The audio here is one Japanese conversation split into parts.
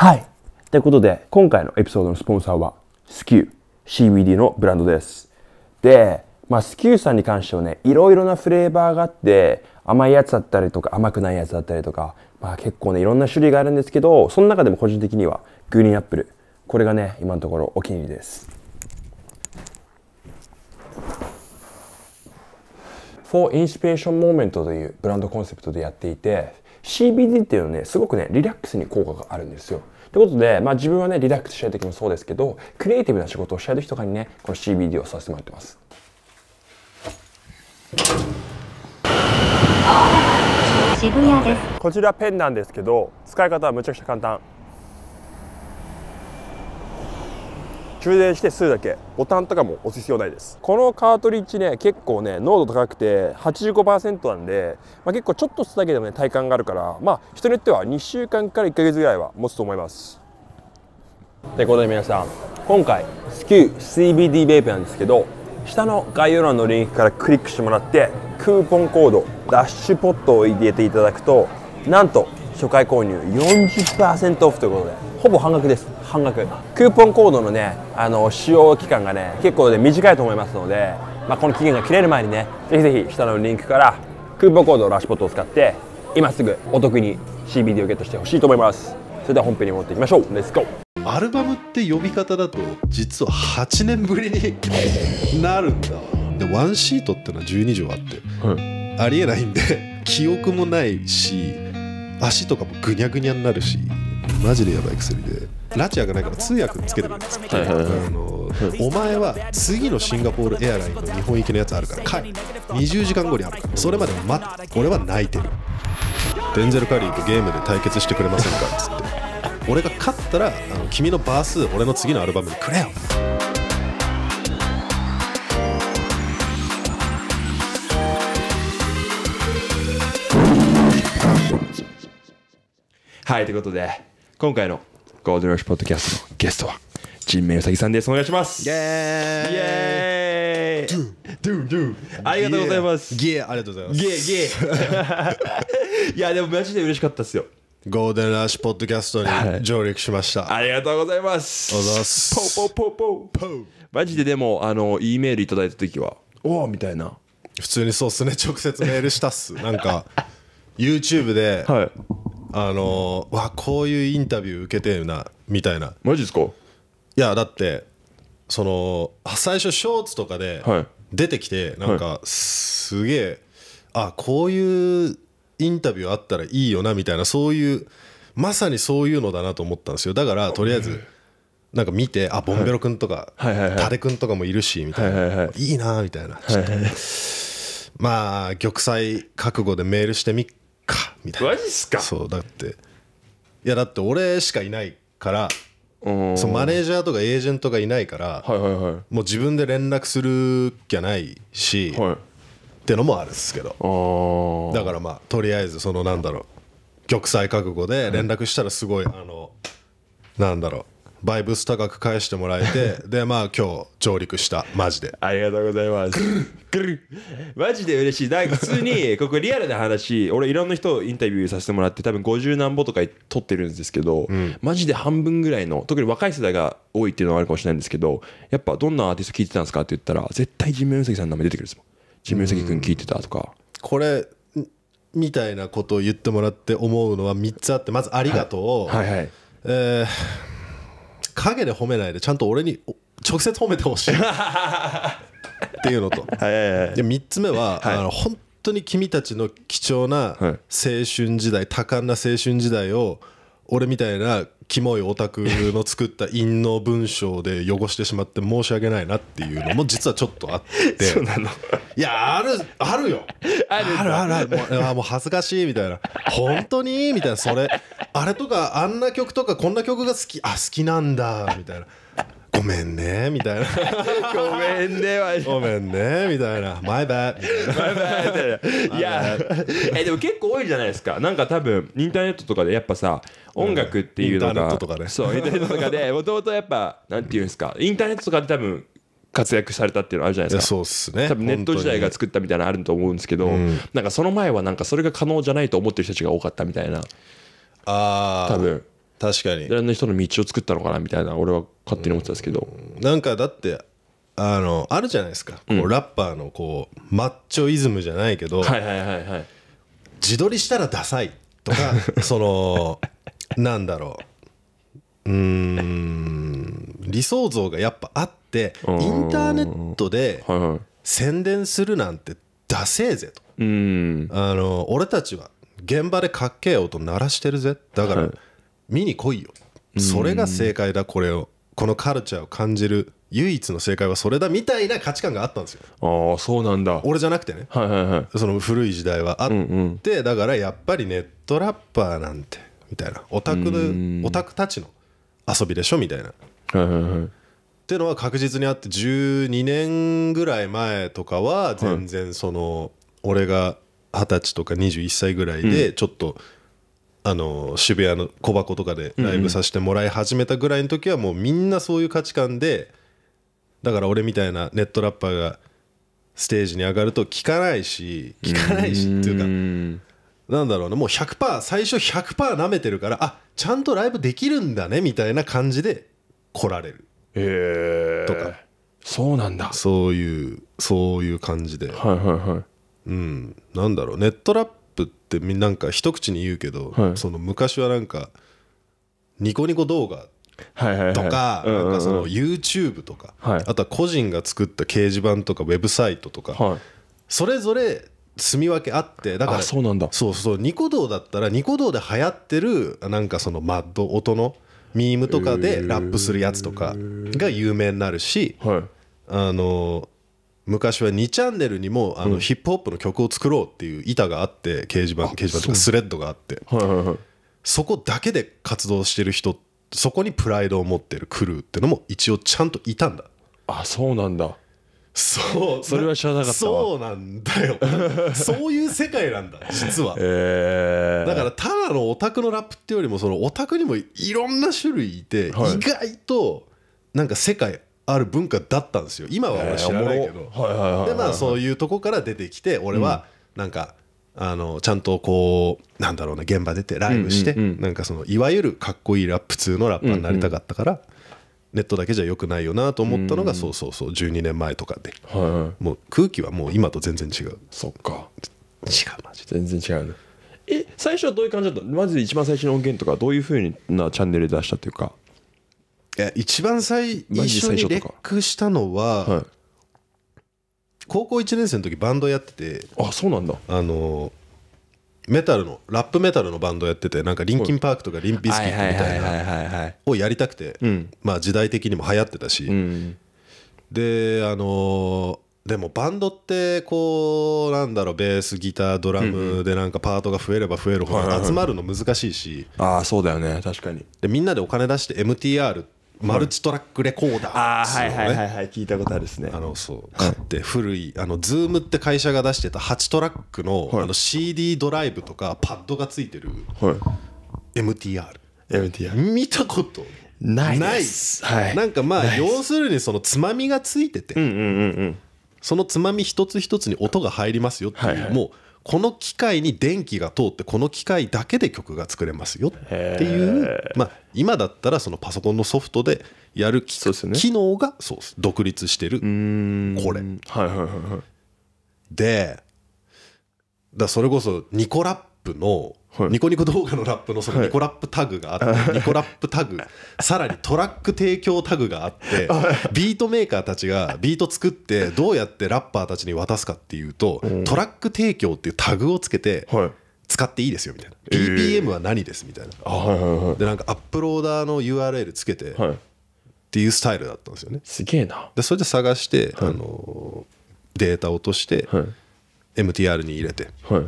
はい。ということで、今回のエピソードのスポンサーは、スキュー、CBD のブランドです。で、まあ、スキューさんに関してはね、いろいろなフレーバーがあって、甘いやつだったりとか、甘くないやつだったりとか、まあ結構ね、いろんな種類があるんですけど、その中でも個人的には、グリーンアップル。これがね、今のところお気に入りです。For Inspiration Moment というブランドコンセプトでやっていて、CBD っていうのはね、すごくね、リラックスに効果があるんですよ。ということで、まあ自分はね、リラックスしたい時もそうですけど、クリエイティブな仕事をしたい時とかにね、この CBD をさせてもらってます。渋谷です。こちらペンなんですけど、使い方はむちゃくちゃ簡単。充電してするだけボタンとかも押す必要ないですこのカートリッジね結構ね濃度高くて85%なんで、まあ、結構ちょっと吸ただけでもね体感があるからまあ人によっては2週間から1ヶ月ぐらいは持つと思いますということで皆さん今回スキュー CBD ベープなんですけど下の概要欄のリンクからクリックしてもらってクーポンコードダッシュポットを入れていただくとなんと初回購入40%オフということでほぼ半額です半額クーポンコードのねあの使用期間がね結構ね短いと思いますので、まあ、この期限が切れる前にねぜひぜひ下のリンクからクーポンコードラッシュポットを使って今すぐお得に CBD をゲットしてほしいと思いますそれでは本編に戻っていきましょうレッツゴーアルバムって呼び方だと実は8年ぶりになるんだわでワンシートってのは12畳あって、うん、ありえないんで記憶もないし足とかもぐにゃぐにゃになるしマジでやばい薬でラチアがないから通訳つけてくれるんですあのお前は次のシンガポールエアラインの日本行きのやつあるから帰る20時間後にあるからそれまで待って俺は泣いてるデンゼル・カリーとゲームで対決してくれませんかっつって俺が勝ったらあの君のバース俺の次のアルバムにくれよはいということで今回のゴールデンラッシュポッドキャストのゲストは人名うさぎさんですお願いしますイエーイイエーイドゥドゥありがとうございますゲーありがとうございますゲーゲー いやでもマジで嬉しかったっすよゴールデンラッシュポッドキャストに上陸しました。ありがとうございます。おざす。ポポポポポ。マジででも、あの、E メールいただいた時は、おおみたいな。普通にそうっすね、直接メールしたっす。なんか、YouTube で、はい、あのわこういうインタビュー受けてるなみたいなマジですかいやだってその最初ショーツとかで出てきて、なんかすげえあこういうインタビューあったらいいよなみたいなそういうまさにそういうのだなと思ったんですよだからとりあえずなんか見てあボンベロ君とかタレ君とかもいるしみたいないいなみたいなまあ玉砕覚悟でメールしてみっかみたいなマジっすかそうだっていやだって俺しかいないからそのマネージャーとかエージェントがいないから、はいはいはい、もう自分で連絡するきゃないし、はい、ってのもあるんですけどだからまあとりあえずそのなんだろう玉砕覚悟で連絡したらすごいあのなんだろうバイブス高く返してもらえて でまあ今日上陸したマジでありがとうございますマジで嬉しいだから、普通にここリアルな話俺いろんな人インタビューさせてもらって多分50何歩とか撮ってるんですけど、うん、マジで半分ぐらいの特に若い世代が多いっていうのはあるかもしれないんですけどやっぱどんなアーティスト聞いてたんですかって言ったら絶対ジムメンセギさんの名前出てくるんですもんジムメンセギ君聞いてたとか、これみたいなことを言ってもらって思うのは3つあってまず「ありがとう」はい、はいはい、えー影で褒めないでちゃんと俺に直接褒めてほしい っていうのとで3つ目は、はいあの本当に君たちの貴重な青春時代多感な青春時代を俺みたいなキモいオタクの作った陰の文章で汚してしまって申し訳ないなっていうのも実はちょっとあって いやあるあるよ あるあるあるもうもう恥ずかしいみたいな本当にみたいなそれあれとかあんな曲とかこんな曲が好きあ好きなんだみたいな。ごめんねみたいな ごめんねはごめんねみたいなマイバ a いいやえでも結構多いじゃないですかなんか多分インターネットとかでやっぱさ音楽っていうのが、とかそうインターネットとかで もともとやっぱなんていうんですかインターネットとかで多分活躍されたっていうのあるじゃないですかそうっすね多分ネット時代が作ったみたいなのあると思うんですけど、なんかその前はなんかそれが可能じゃないと思ってる人たちが多かったみたいなああ多分確かにいろんな人の道を作ったのかなみたいな俺は勝手に思ってたんですけどなんかだってあのあるじゃないですか、こうラッパーのこうマッチョイズムじゃないけど、はいはいはいはい自撮りしたらダサいとか そのなんだろううん理想像がやっぱあってインターネットではいはい宣伝するなんてダセーぜとうんあの俺たちは現場でかっけえ音鳴らしてるぜだかはらい見に来いよそれが正解だこれをこのカルチャーを感じる唯一の正解はそれだみたいな価値観があったんですよああそうなんだ俺じゃなくてね、はいはいはい、その古い時代はあって、うんうん、だからやっぱりネットラッパーなんてみたいなオタクのオタクたちの遊びでしょみたいな、はいはいはい、っていうのは確実にあって12年ぐらい前とかは全然その、俺が二十歳とか21歳ぐらいでちょっと、うんあの渋谷の小箱とかでライブさせてもらい始めたぐらいの時はもうみんなそういう価値観でだから俺みたいなネットラッパーがステージに上がると聞かないし聞かないしっていうかなんだろうなもう100%最初100%舐めてるからあちゃんとライブできるんだねみたいな感じで来られるへえとかそうなんだそういうそういう感じではいはいはいうんなんだろうネットラッってなんか一口に言うけど、はい、その昔はなんかニコニコ動画とか YouTube とか、はい、あとは個人が作った掲示板とかウェブサイトとか、はい、それぞれ住み分けあってだからそうなんだそうそうニコ動だったらニコ動で流行ってるなんかそのマッド音のミームとかでラップするやつとかが有名になるし、あの昔は2チャンネルにもあのヒップホップの曲を作ろうっていう板があって掲示板掲示板とかスレッドがあってそこだけで活動してる人そこにプライドを持ってるクルーってのも一応ちゃんといたんだあそうなんだそうそれは知らなかったそうなんだよ そういう世界なんだ実は、えだからただのオタクのラップってよりもそのオタクにもいろんな種類いて、意外となんか世界ある文化だったんですよ今は俺知らないけど、でまあそういうとこから出てきて俺はなんか、あのちゃんとこうなんだろうな現場出てライブして、なんかそのいわゆるかっこいいラップ通のラッパーになりたかったから、ネットだけじゃよくないよなと思ったのが、そうそうそう12年前とかで、もう空気はもう今と全然違うそっか違うマジで全然違うねえ最初はどういう感じだったマジで一番最初の音源とかどういうふうなチャンネルで出したっていうかや一番最初にレックしたのは、はい、高校1年生の時バンドやっててあそうなんだあのメタルのラップメタルのバンドやっててなんかリンキンパークとかリンピスキットみたいなをやりたくて、うん、まあ時代的にも流行ってたし、うん、であのでもバンドってこうなんだろうベースギタードラムでなんかパートが増えれば増えるほど集まるの難しいしあそうだよね確かにでみんなでお金出して MTR ってマルチトラックレコーダー、ね、ああはいはいはいはい聞いたことあるですねあのそう買って古いあのズームって会社が出してた8トラックの,、あの CD ドライブとかパッドがついてる、はい、MTR MTR 見たことないです、はい、なんかまあ要するにそのつまみがついてて、うんうんうんうん、そのつまみ一つ一つに音が入りますよっていう、はいはい、もうこの機械に電気が通ってこの機械だけで曲が作れますよっていう、まあ、今だったらそのパソコンのソフトでやる機,、能がそう独立してるこれ。でだそれこそニコラップのニコニコ動画のラップのそのニコラップタグがあって、ニコラップタグさらにトラック提供タグがあって ビートメーカーたちがビート作ってどうやってラッパーたちに渡すかっていうとトラック提供っていうタグをつけて、使っていいですよみたいな BPM は何ですみたいなでなんかアップローダーの URL つけてっていうスタイルだったんですよねすげえなでそれで探してあのデータ落として MTR に入れて、はい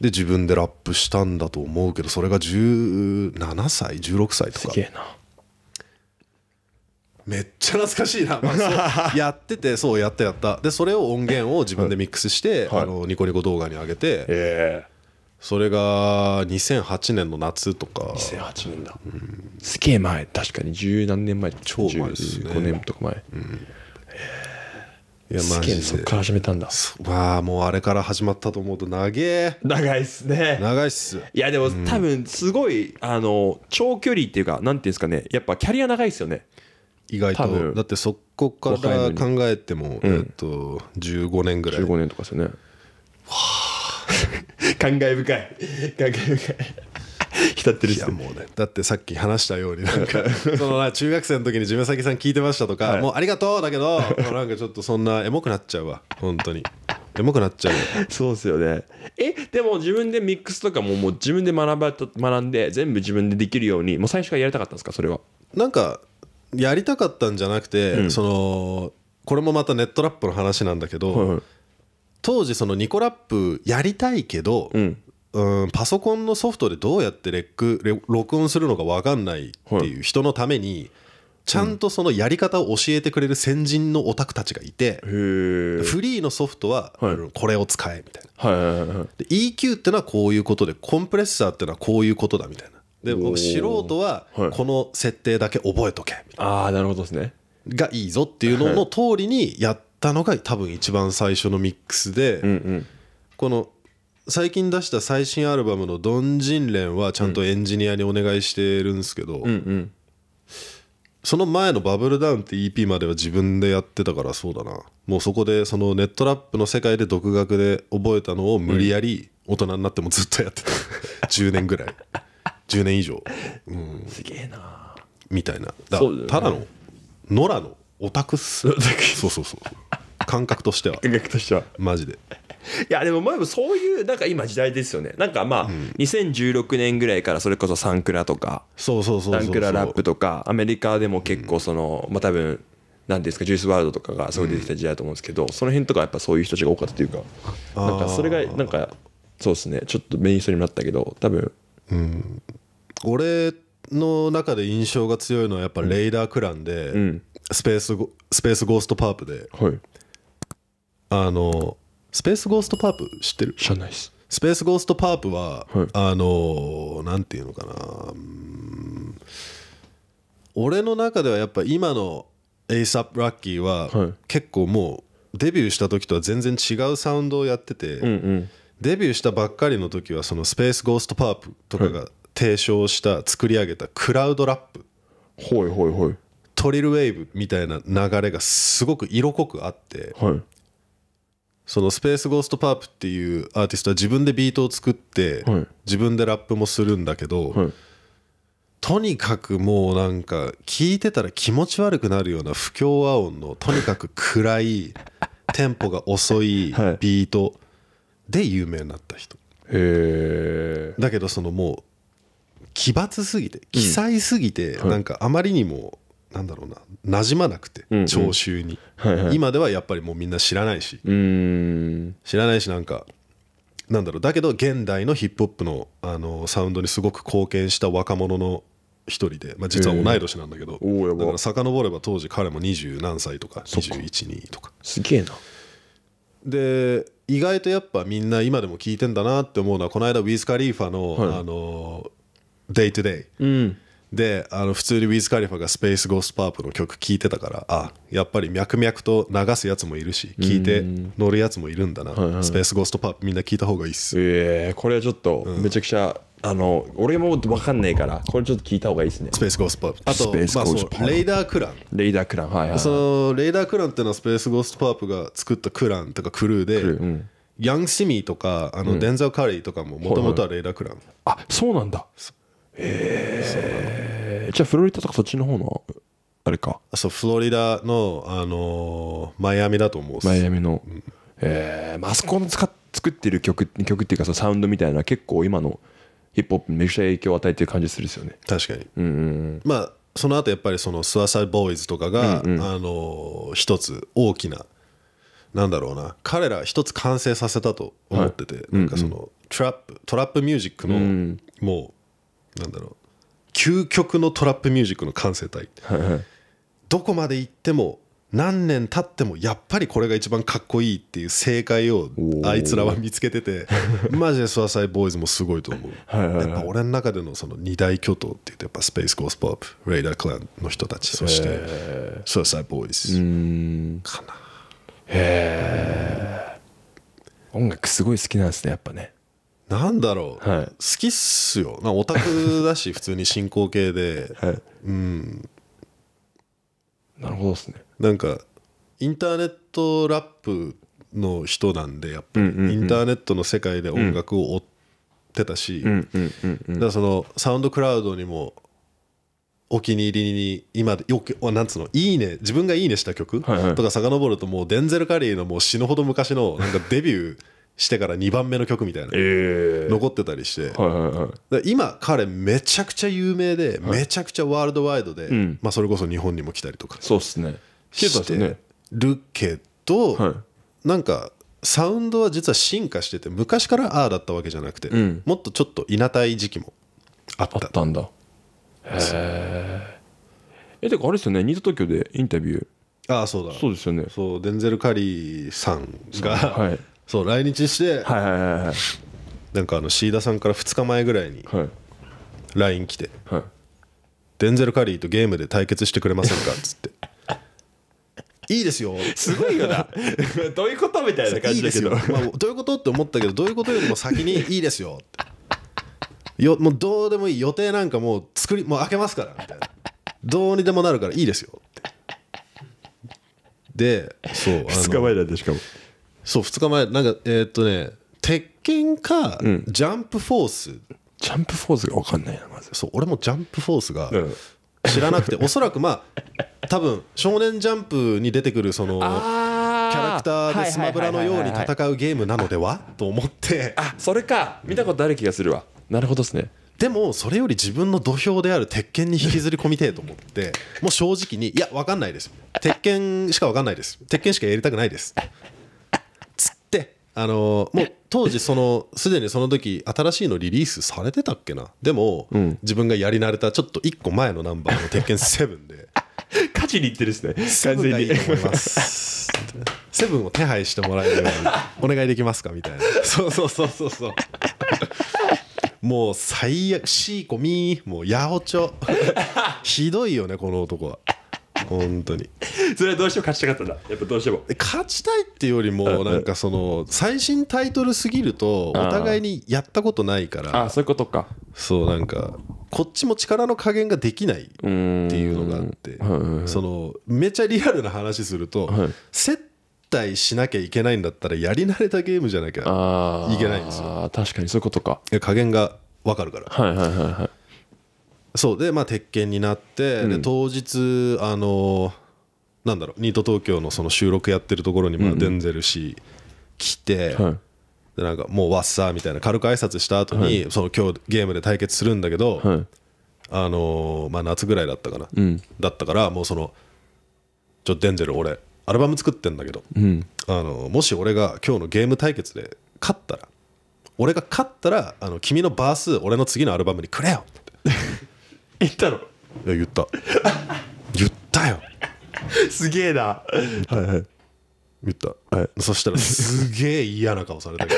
で自分でラップしたんだと思うけどそれが17歳16歳とかめっちゃ懐かしいな、まあ、やっててそうやったやったでそれを音源を自分でミックスして、あのニコニコ動画に上げて、それが2008年の夏とか2008年だ、すげえ前確かに十何年前超前です、ね、15年とか前、うんいやマジでそっから始めたんだわあもうあれから始まったと思うと長え長いっすね長いっすいやでも、うん、多分すごいあの長距離っていうかなんていうんですかねやっぱキャリア長いっすよね意外とだってそこから考えても、えっと15年ぐらい15年とかですよねわあ 感慨深い感慨深い 浸ってるし、ね、もうねだってさっき話したようになんか その中学生の時に地さきさん聞いてましたとか、もうありがとうだけど なんかちょっとそんなエモくなっちゃうわ本当にエモくなっちゃうそうですよねえでも自分でミックスとかももう自分で学ば学んで全部自分でできるようにもう最初からやりたかったんですかそれはなんかやりたかったんじゃなくて、うん、そのこれもまたネットラップの話なんだけど、はいはい、当時そのニコラップやりたいけど、うんうんパソコンのソフトでどうやってレック録音するのか分かんないっていう人のために、ちゃんとそのやり方を教えてくれる先人のオタクたちがいてフリーのソフトはこれを使えみたいな EQ ってのはこういうことでコンプレッサーってのはこういうことだみたいなで僕素人はこの設定だけ覚えとけみたいなあなるほどですねがいいぞっていうのの通りにやったのが多分一番最初のミックスでこの最近出した最新アルバムの「ドン・ジンレン」はちゃんとエンジニアにお願いしてるんですけど、うんうんその前の「バブルダウン」って EP までは自分でやってたからそうだなもうそこでそのネットラップの世界で独学で覚えたのを無理やり大人になってもずっとやってた10 年ぐらい10年以上、うん、すげえなみたいなだ、ね、ただの野良のオタクっす そうそうそう感覚としては感覚としてはマジでいやでも前もそういうなんか今時代ですよねなんかまあ、2016年ぐらいからそれこそサンクラとかそうそうそうサンクララップとかアメリカでも結構その、まあ多分何ですかジュースワールドとかがすごい出てきた時代だと思うんですけど、その辺とかやっぱそういう人たちが多かったというかなんかそれがなんかそうですねちょっとメインストリームになったけど多分、うん、俺の中で印象が強いのはやっぱレイダークランで、スペーススペースゴーストパープで、はい、あのスペースゴーストパープ知ってる知らないですスペースゴーストパープは、はいあのーなんていうのかなうん俺の中ではやっぱ今の ASAP ラッキーは、はい結構もうデビューした時とは全然違うサウンドをやってて、うんうんデビューしたばっかりの時はそのスペースゴーストパープとかが提唱した作り上げたクラウドラップほいほいほいトリルウェーブみたいな流れがすごく色濃くあってはいそのスペースゴーストパープっていうアーティストは自分でビートを作って、自分でラップもするんだけど、とにかくもうなんか聞いてたら気持ち悪くなるような不協和音のとにかく暗い テンポが遅いビートで有名になった人。だけどそのもう奇抜すぎて奇才すぎてなんかあまりにもなんだろうな馴染まなくて、うんうん、聴衆に、はいはい、今ではやっぱりもうみんな知らないし知らないしなんかなんだろうだけど現代のヒップホップのあのサウンドにすごく貢献した若者の一人で、まあ、実は同い年なんだけど、えー、だから遡れば当時彼も二十何歳とか212とかすげえなで意外とやっぱみんな今でも聞いてんだなって思うのはこの間ウィズ・カリーファの「はい、あのデイトゥデイ」であの普通にウィズ・カリファがスペース・ゴースト・パープの曲聴いてたからあやっぱり脈々と流すやつもいるし聴いて乗るやつもいるんだな、はいはい、スペース・ゴースト・パープみんな聴いた方がいいっすええー、これはちょっとめちゃくちゃ、うん、あの俺も分かんないからこれちょっと聞いた方がいいっすねスペース・ゴースト・パープあと、まあ、そうレイダー・クランレイダー・クランはい、はい、そのレイダー・クランっていうのはスペース・ゴースト・パープが作ったクランとかクルーでヤン・シミーとかあのデンザー・カリーとかももともとはレイダー・クラン、うん、あそうなんだえー、じゃあフロリダとかそっちの方のあれかそうフロリダの、あのー、マイアミだと思うマイアミの、うん、えー、まあそこの使っ作ってる曲曲っていうかそのサウンドみたいな結構今のヒップホップにめちゃ影響を与えてる感じするですよね確かに、うん、うん、まあその後やっぱりそのスワサイボーイズとかが、うんうん、あの一つ大きななんだろうな彼ら一つ完成させたと思ってて、はい、なんかその、うんうん、トラップトラップミュージックの、もうなんだろう究極のトラップミュージックの完成体、はいはい、どこまで行っても何年経ってもやっぱりこれが一番かっこいいっていう正解をあいつらは見つけてて マジでスワサイボーイズもすごいと思うはい、やっぱ俺の中でのその二大巨頭っていってやっぱスペース・ゴース・ポップレイダー・クランの人たちそしてスワサイボーイズかなへえ音楽すごい好きなんですねやっぱねなんだろう、はい、好きっすよオタクだし 普通に進行形で、はい、うんなるほどですねなんかインターネットラップの人なんでやっぱり、インターネットの世界で音楽を追ってたし、だからそのサウンドクラウドにもお気に入りに今よくなんつうのいいね自分がいいねした曲、はいはい、とか遡るともうデンゼル・カリーのもう死ぬほど昔のなんかデビューしてから2番目の曲みたいな、えー、残ってたりして、今彼めちゃくちゃ有名で、はい、めちゃくちゃワールドワイドで、うん、まあ、それこそ日本にも来たりとかそうっすねしてるけど、はい、なんかサウンドは実は進化してて昔からああだったわけじゃなくて、うん、もっとちょっといなたい時期もあったあったんだへええてかあれですよねニート東京でインタビューああそうだそうですよねそうデンゼル・カリーさんが、はい、そう来日して、はいはいはいはい、なんかあのシーダさんから2日前ぐらいに LINE 来て、はい、デンゼル・カリーとゲームで対決してくれませんか?」っつって「いいですよ」すごいよな どういうことみたいな感じだけどまあ、どういうことって思ったけどどういうことよりも先に「いいですよ」ってよもうどうでもいい予定なんかもう作りもう開けますからみたいなどうにでもなるからいいですよってでそう2日前だってしかもそう2日前なんかえー、っとね鉄拳か、うんジャンプフォースジャンプフォースが分かんないなまずそう俺もジャンプフォースが知らなくておそらくまあ多分「少年ジャンプ」に出てくるそのキャラクターでスマブラのように戦うゲームなのではと思ってあそれか見たことある気がするわなるほどですねでもそれより自分の土俵である鉄拳に引きずり込みてえと思ってもう正直にいや分かんないです鉄拳しか分かんないです鉄拳しかやりたくないですあのもう当時そのすでにその時新しいのリリースされてたっけなでも、自分がやり慣れたちょっと1個前のナンバーの「鉄拳7」で 勝ちにいってるですね完全にいいと思いますセブンを手配してもらえるようにお願いできますかみたいなそうそうそうそうそうもう最悪シーコミーもう八百長ひどいよねこの男は 本当にそれはどうしても勝ちたかったんだやっぱどうしても勝ちたいっていうよりもなんかその最新タイトルすぎるとお互いにやったことないからあそういうことかそうなんかこっちも力の加減ができないっていうのがあってそのめちゃリアルな話すると接待しなきゃいけないんだったらやり慣れたゲームじゃなきゃいけないんですよ確かにそういうことか加減が分かるからはいはいはいはいそうでまあ鉄拳になって、うん、で当日あのなんだろうニート東京のその収録やってるところにまあデンゼル氏来て、うんうん、でなんかもうわっさーみたいな軽く挨拶した後に、はい、その今日ゲームで対決するんだけど、はい、あのー、まあ夏ぐらいだったかな、うん、だったからもうそのちょデンゼル俺アルバム作ってんだけど、うん、あのもし俺が今日のゲーム対決で勝ったら俺が勝ったらあの君のバース俺の次のアルバムにくれよって言ったろいや言った言ったよすげえなはいはい言ったはいそしたらすげえ嫌な顔されたけ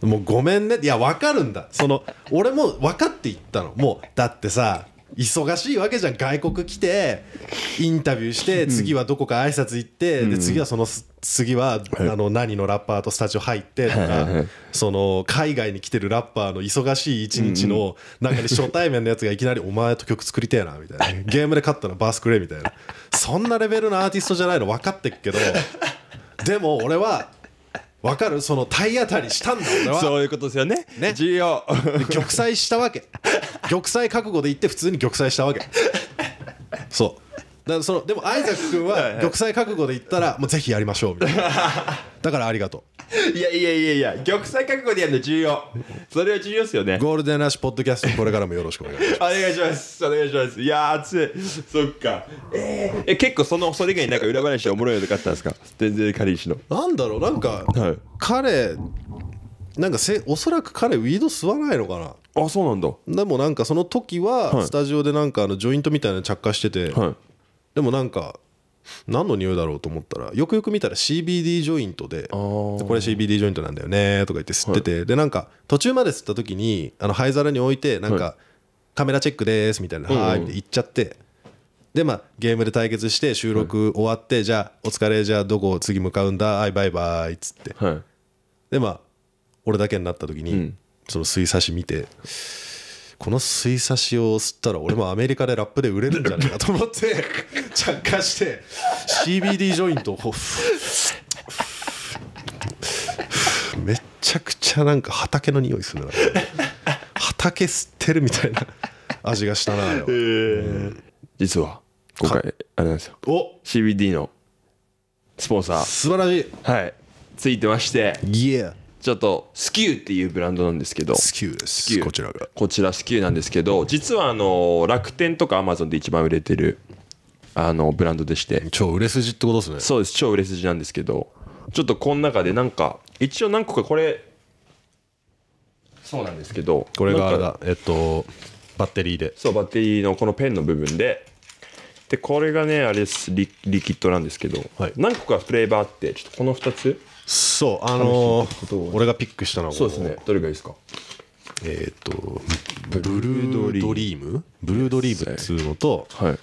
どもうごめんねいや分かるんだその俺も分かって言ったのもうだってさ忙しいわけじゃん外国来てインタビューして次はどこか挨拶行ってで次はその次はあの何のラッパーとスタジオ入ってとかその海外に来てるラッパーの忙しい一日の中で初対面のやつがいきなり「お前と曲作りてえな」みたいな「ゲームで勝ったらバースクレれ」みたいなそんなレベルのアーティストじゃないの分かってっけどでも俺はわかるその体当たりしたんだ俺はそういうことですよねね重要玉砕したわけ玉砕覚悟で行って普通に玉砕したわけそうからそのでもアイザック君は玉砕覚悟で言ったらもうぜひやりましょうみたいな だからありがとういやいやいやいや玉砕覚悟でやるの重要それは重要ですよねゴールデンラッシュポッドキャストこれからもよろしくお願いしますお願いしますお願いしますいや熱いそっかえー、え結構そのそれ以外になんか裏話おもろいのとかったんですか全然かりー氏のなんだろうなんか、はい、彼なんかせおそらく彼ウィード吸わないのかなあそうなんだでもなんかその時はスタジオでなんかあのジョイントみたいな着火してて、はい、でもなんか何の匂いだろうと思ったらよくよく見たら CBD ジョイントでこれ CBD ジョイントなんだよねとか言って吸っててでなんか途中まで吸った時にあの灰皿に置いてなんかカメラチェックですみたいな「はい」って言っちゃってでまあゲームで対決して収録終わってじゃあお疲れじゃあどこ次向かうんだはいバイバイっつってでまあ俺だけになった時にその水差し見て。この水差しを吸ったら俺もアメリカでラップで売れるんじゃないかと思って 着火して CBD ジョイントをめちゃくちゃなんか畑の匂いするな畑吸ってるみたいな味がしたなあえ実は今回あれなんですよお CBD のスポンサー素晴らしいはいついてましてイエーちょっとスキューっていうブランドなんですけどスキューですキューこちらがこちらスキューなんですけど実はあの楽天とかアマゾンで一番売れてるあのブランドでして超売れ筋ってことですねそうです超売れ筋なんですけどちょっとこの中でなんか一応何個かこれそうなんですけどこれがえっとバッテリーでそうバッテリーのこのペンの部分ででこれがねあれですリリキッドなんですけど、はい、何個かフレーバーあってちょっとこの2つそうあのー、俺がピックしたのはそうですねどれがいいですかえっ、ー、とブルードリームブルードリームっつうのと、はい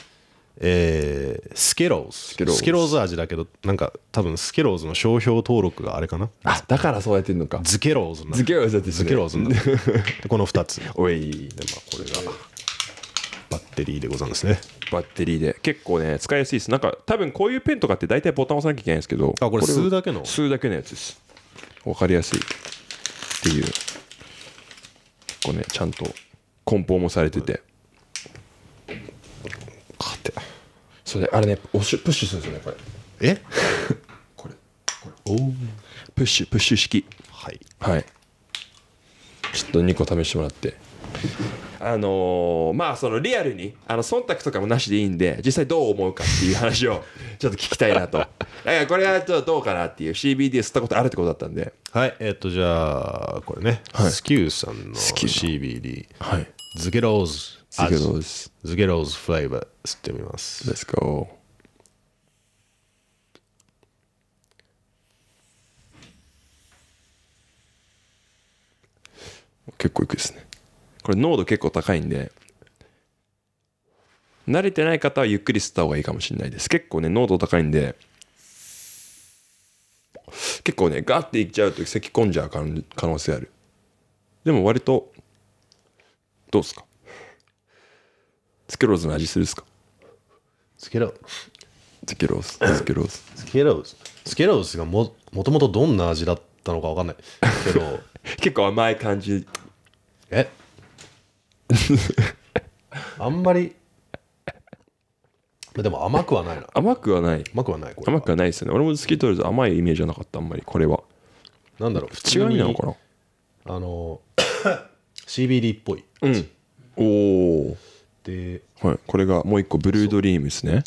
えー、スケローズスケローズ味だけどなんか多分スケローズの商標登録があれかなあだからそうやってんのかズケローズなズケローズだってズケローズこの2つおいで、まあ、これがバッテリーでございますねバッテリーで結構ね使いやすいですなんか多分こういうペンとかって大体ボタン押さなきゃいけないんですけどあこれ吸うだけの吸うだけのやつです分かりやすいっていうこうねちゃんと梱包もされててかてそれあれね押しプッシュするんですよねこれえ これこれおプッシュプッシュ式はい、はい、ちょっと2個試してもらってあのー、まあそのリアルにあの忖度とかもなしでいいんで実際どう思うかっていう話をちょっと聞きたいなと だからこれはちょっとどうかなっていう CBD 吸ったことあるってことだったんではいえっ、とじゃあこれね、はい、スキューさんの CBD はいズゲローズズゲローズズゲローズフレーバー吸ってみますレッツゴー結構いくですねこれ濃度結構高いんで、慣れてない方はゆっくり吸った方がいいかもしれないです。結構ね、濃度高いんで、結構ね、ガーっていっちゃうと咳き込んじゃう可能性ある。でも割と、どうですかスケローズの味するっすかスケローけろーズ。スケローズ。スケローズ。スケローズがももともとどんな味だったのか分かんないけど 結構甘い感じえ あんまりでも甘くはないな甘くはない甘くはないこれ甘くはないですよね俺も好きとる甘いイメージはなかったあんまりこれはなんだろう違いなのかなあの CBD っぽい、うん、おおで、はい、これがもう一個ブルードリームですね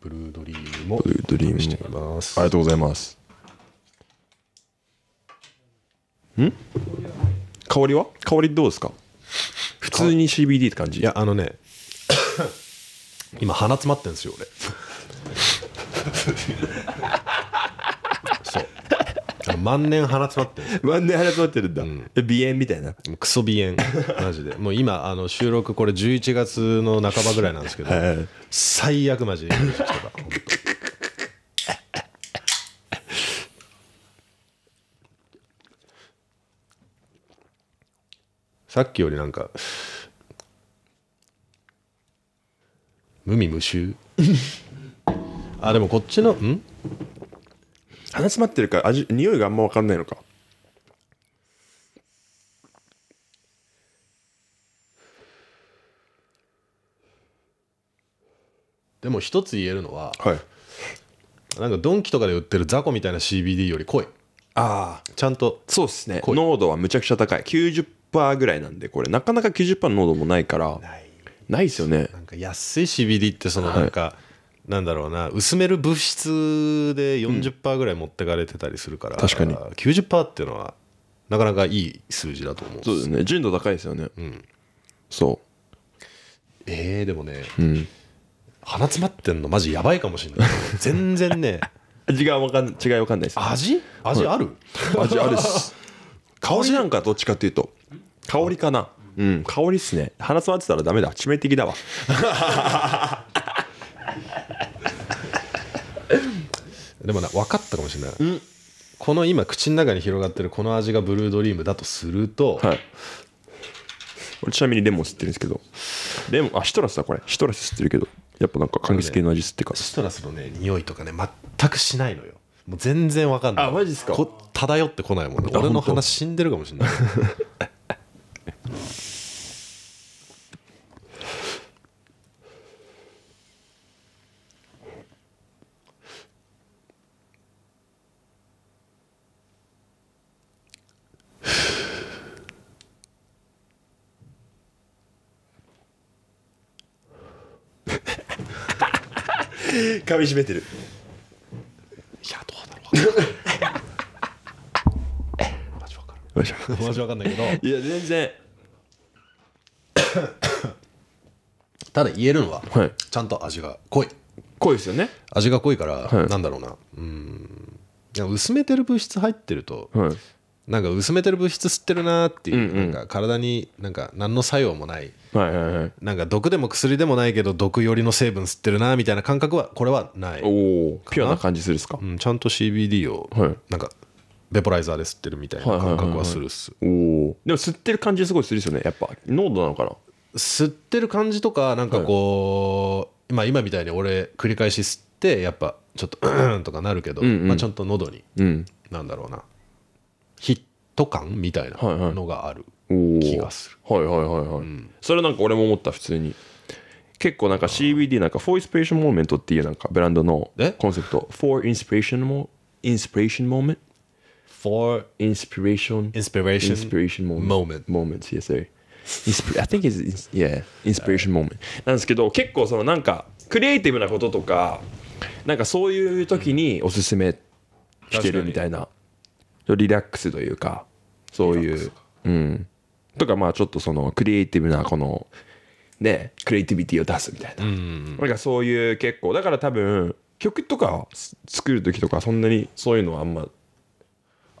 ブルードリームもブルードリームしてますありがとうございますん香りは香りどうですか普通に CBD って感じいやあのね今鼻詰まってるんですよ俺 そう万年鼻詰まってる万年鼻詰まってるんだ、うん、鼻炎みたいなクソ鼻炎マジでもう今あの収録これ11月の半ばぐらいなんですけど、最悪マジで さっきよりなんか、無味無臭。あ、でもこっちの、ん鼻詰まってるから味、匂いがあんま分かんないのか。でも一つ言えるのは、はい、なんかドンキとかで売ってる雑魚みたいな CBD より濃いああちゃんとそうですね濃濃度はむちゃくちゃ高い90パーぐらいなんでこれなかなか90%の濃度もないからないですよねなんか安いしびりってそのなんか、はい、なんだろうな薄める物質で40%ぐらい持ってかれてたりするから、うん、確かに90%っていうのはなかなかいい数字だと思うそうですね純度高いですよねうんそうえー、でもね、うん、鼻詰まってんのマジやばいかもしれない全然ね味が わかん違いわかんないです、味味ある、味ある 香りなんかどっちかっていうと香りかなうん香りっすね鼻詰まってたらダメだ致命的だわ でもな分かったかもしれない、この今口の中に広がってるこの味がブルードリームだとすると、はい、俺ちなみにレモン吸ってるんですけどレモンあシトラスだこれシトラス吸ってるけどやっぱなんか柑橘系の味吸ってから、ね、シトラスのね匂いとかね全くしないのよもう全然わかんないあマジっすかこ漂ってこないもんね俺の話死んでるかもしれない 噛み締めてるマジわかるマジわかるマジわかんないけどいや全然ただ言えるのは、はい、ちゃんと味が濃い濃いですよね味が濃いから、はい、なんだろうなうん薄めてる物質入ってると、はい、なんか薄めてる物質吸ってるなっていう、なんか体になんか何の作用もない,、はいはいはい、なんか毒でも薬でもないけど毒寄りの成分吸ってるなみたいな感覚はこれはないおピュアな感じするっすか、うん、ちゃんと CBD をなんかベポライザーで吸ってるみたいな感覚はするっす、おでも吸ってる感じすごいするっすよねやっぱ濃度なのかな吸ってる感じとかなんかこう、はい、今みたいに俺繰り返し吸ってやっぱちょっと とかなるけど、うんうん、まあ、ちゃんと喉に、うん、なんだろうなト感みたいなのがある気がする、はいはい、はいはいはいはいうん、それなんか俺も思った普通に結構なんか CBD なんか4 Inspiration Moment っていうなんかブランドのコンセプト4 Inspiration, Mo Inspiration Moment For Inspiration Inspiration, inspiration Moment Moment Yes sir I think it's yeah Inspiration Moment なんですけど結構そのなんかクリエイティブなこととかなんかそういう時におすすめしてるみたいなリラックスというかそういううんとかまあちょっとそのクリエイティブなこのねクリエイティビティを出すみたいな、うん、なんかそういう結構だから多分曲とか作る時とかそんなにそういうのはあんまあ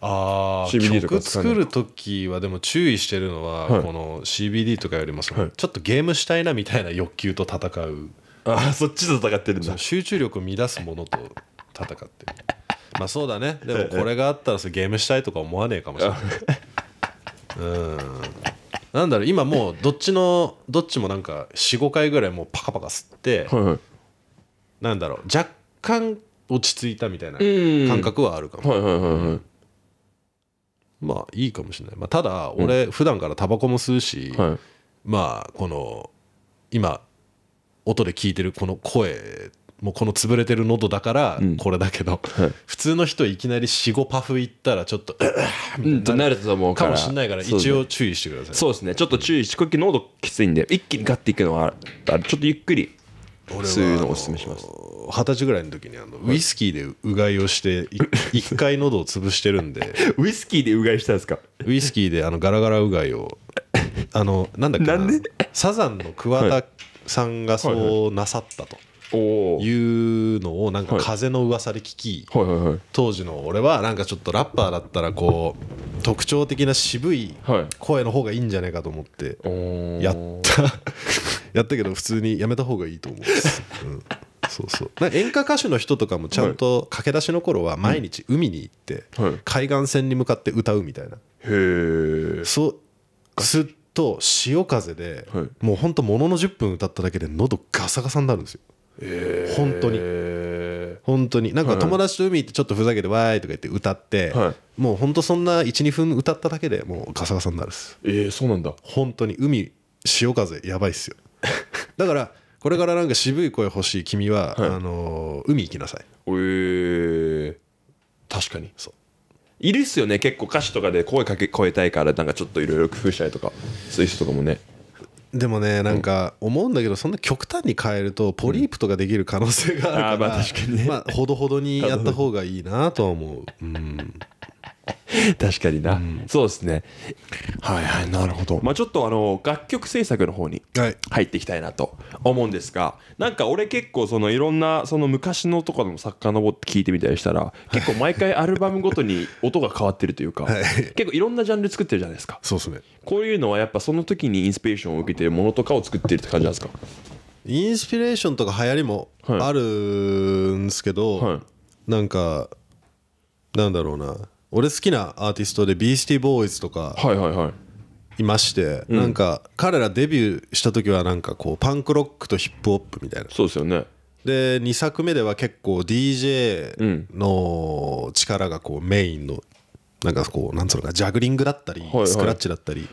あ曲作る時はでも注意してるのは、はい、この CBD とかよりもその、はい、ちょっとゲームしたいなみたいな欲求と戦うああそっちと戦ってるんだ集中力を乱すものと戦ってるまあそうだね でもこれがあったらそゲームしたいとか思わねえかもしれないうんなんだろう今もうどっちのどっちもなんか45回ぐらいもうパカパカ吸って、はいはいなんだろう若干落ち着いたみたいな感覚はあるかも、まあいいかもしれない、まあ、ただ俺普段からタバコも吸うし、はいまあこの今音で聞いてるこの声もうこの潰れてる喉だからこれだけど、うんはい、普通の人いきなり45パフいったらちょっとうん、となると思うかもしれないから一応注意してくださいそうですねちょっと注意してこっち喉きついんで一気にガッていくのはちょっとゆっくりそういうのをおすすめします二十歳ぐらいの時にあのウイスキーでうがいをして 一回喉を潰してるんでウイスキーでうがいしたんですかウイスキーであのガラガラうがいをあのなんだっけなサザンの桑田さんがそうなさったと、はいいうのをなんか風の噂で聞き、当時の俺はなんかちょっとラッパーだったらこう特徴的な渋い声の方がいいんじゃないかと思ってやった やったけど普通にやめた方がいいと思ううんそうそう演歌歌手の人とかもちゃんと駆け出しの頃は毎日海に行って海岸線に向かって歌うみたいなへえそうすっと潮風でもうほんとものの10分歌っただけで喉ガサガサになるんですよ本当に本当になんか友達と海行ってちょっとふざけて「わーい」とか言って歌って、はい、もう本当そんな12分歌っただけでもうガサガサになるっすえー、そうなんだ本当に海潮風やばいっすよ だからこれからなんか渋い声欲しい君は、はい、あのー、海行きなさいえー、確かにそういるっすよね結構歌詞とかで声かけ声たいからなんかちょっといろいろ工夫したりとかそういう人とかもねでもねなんか思うんだけどそんな極端に変えるとポリープとかできる可能性があるから、まあほどほどにやった方がいいなとは思う、うん 確かにな、うん、そうですねはいはいなるほどまあちょっとあの楽曲制作の方に入っていきたいなと思うんですがなんか俺結構そのいろんなその昔のとかの作家のぼって聞いてみたりしたら結構毎回アルバムごとに音が変わってるというか、はい、結構いろんなジャンル作ってるじゃないですかそうですねこういうのはやっぱその時にインスピレーションを受けてるものとかを作ってるって感じなんですかインスピレーションとか流行りもあるんですけど、はい、なんかなんだろうな俺好きなアーティストでビースティーボーイズとかはいはいはいいまして、うんなんか彼らデビューした時はなんかこうパンクロックとヒップホップみたいなそうですよねで2作目では結構 DJ の力がこうメインのなんかこうなんつうのかジャグリングだったりスクラッチだったり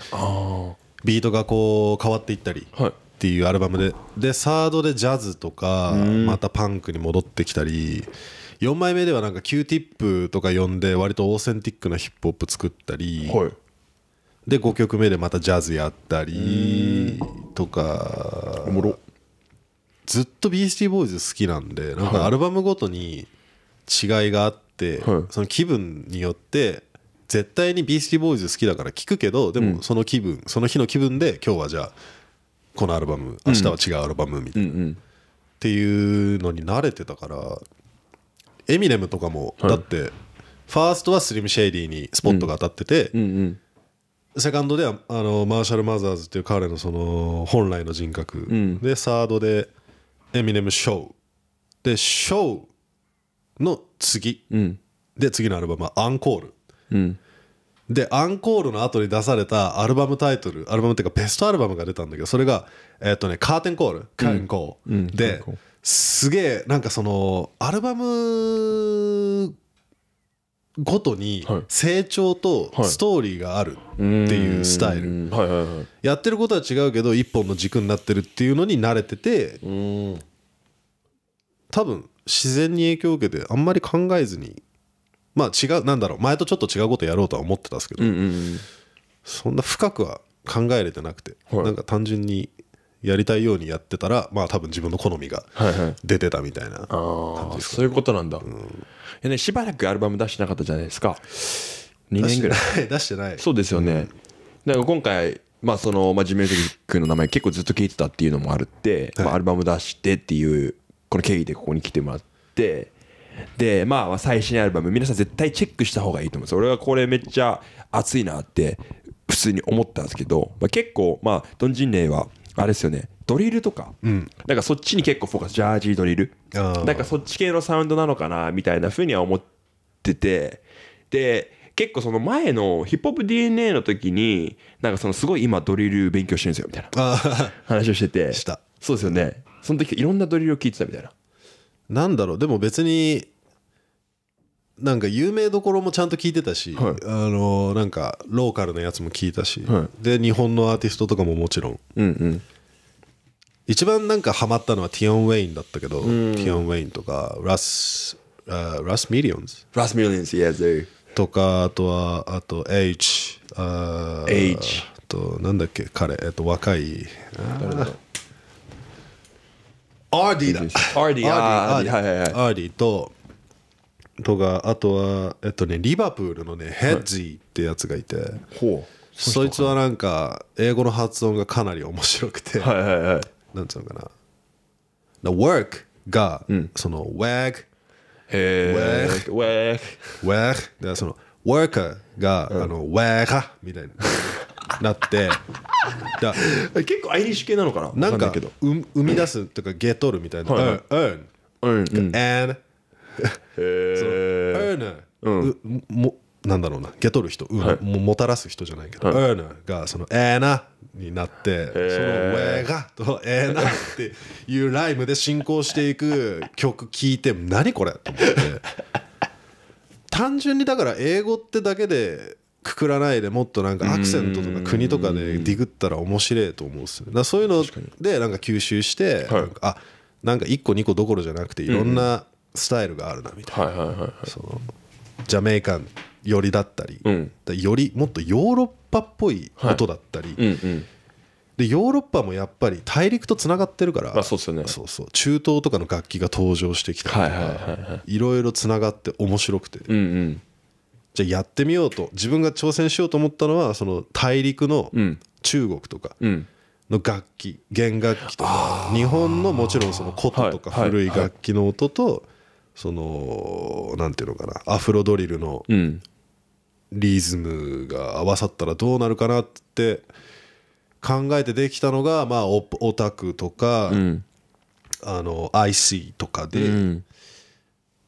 ビートがこう変わっていったりはいっていうアルバムででサードでジャズとかまたパンクに戻ってきたり4枚目ではなんか Q ティップとか呼んで割とオーセンティックなヒップホップ作ったり、はい、で5曲目でまたジャズやったりとかおもろずっとビースティーボーイズ好きなんでなんかアルバムごとに違いがあって、はい、その気分によって絶対にビースティーボーイズ好きだから聞くけどでもその気分、その日の気分で今日はじゃあこのアルバム明日は違うアルバムみたいな、っていうのに慣れてたからエミネムとかも、だってファーストはスリム・シェイディにスポットが当たってて、セカンドではあのマーシャル・マザーズっていう彼のその本来の人格、でサードでエミネム・ショウでショウの次、で次のアルバムは「アンコール」でアンコールの後に出されたアルバムタイトルアルバムっていうかベストアルバムが出たんだけどそれがえっとねカーテンコールカーテンコールで、すげえなんかそのアルバムごとに成長とストーリーがあるっていうスタイルやってることは違うけど一本の軸になってるっていうのに慣れてて多分自然に影響を受けてあんまり考えずにまあ違うなんだろう前とちょっと違うことやろうとは思ってたんですけどそんな深くは考えれてなくてなんか単純にやりたいようにやってたらまあ多分自分の好みが出てたみたいな感じ、ねはい、そういうことなんだ、うん、ね、しばらくアルバム出してなかったじゃないですか2年ぐらい出してないそうですよね、うん、なんか今回まあその、まあ、ジミュージックの名前結構ずっと聞いてたっていうのもあるって、はい、まあ、アルバム出してっていうこの経緯でここに来てもらってでまあ最新アルバム皆さん絶対チェックした方がいいと思うんです俺はこれめっちゃ熱いなって普通に思ったんですけど、まあ、結構まあドン・ジンレイはあれですよねドリルとか、うん、なんかそっちに結構フォーカスジャージードリルなんかそっち系のサウンドなのかなみたいなふうには思っててで結構その前のヒップホップ DNA の時になんかそのすごい今ドリル勉強してるんですよみたいな話をしててそうですよねその時いろんなドリルを聞いてたみたいななんだろうでも別になんか有名どころもちゃんと聞いてたし、はい、あのなんかローカルのやつも聞いたし、はい、で日本のアーティストとかももちろん、うんうん、一番なんかハマったのはティオン・ウェインだったけど、うん、ティオン・ウェインとかラス、u ラス・ミリオンズラス・ミリオンズ、yeah, とかあとはあと H あ H となんだっけ彼、えっと、若いィだ RD だ RD ととかあとはえっとねリバプールのねヘッジーってやつがいて、ほうそいつはなんか英語の発音がかなり面白くて、はいはいはいなんつうのかな「The work」が、その「wag」へー「wag」「wag」「wag」その「worker」が「あの wag」みたいななって だ結構アイリッシュ系なのかななんか生み出すとか「ゲトルみたいな「うん」「うん」「ん。うんえ。えー、うんもなんだろうなゲトル人、うんはいももたらす人じゃないけど、はいエーナがその「ええな。になってその「ウェーガ」と「エーナ」っていうライムで進行していく 曲聞いて何これと思って 単純にだから英語ってだけでくくらないでもっとなんかアクセントとか国とかでディグったら面白いと思うんですよだそういうのでなんか吸収して、なんかあなんか1個2個どころじゃなくていろんなスタイルがあるなみたいな、ジャメイカン寄りだったり、うん、よりもっとヨーロッパっぽい音だったり、はいうんうん、でヨーロッパもやっぱり大陸とつながってるから、そうそう中東とかの楽器が登場してきたりとか、はいろ、いろつながって面白くて、うんうん、じゃあやってみようと自分が挑戦しようと思ったのはその大陸の中国とか。うんの楽器弦楽器とか日本のもちろんその琴とか古い楽器の音とそのなんていうのかなアフロドリルのリズムが合わさったらどうなるかなって考えてできたのが、まあ、オタクとか、うん、あのシーとかで、うん、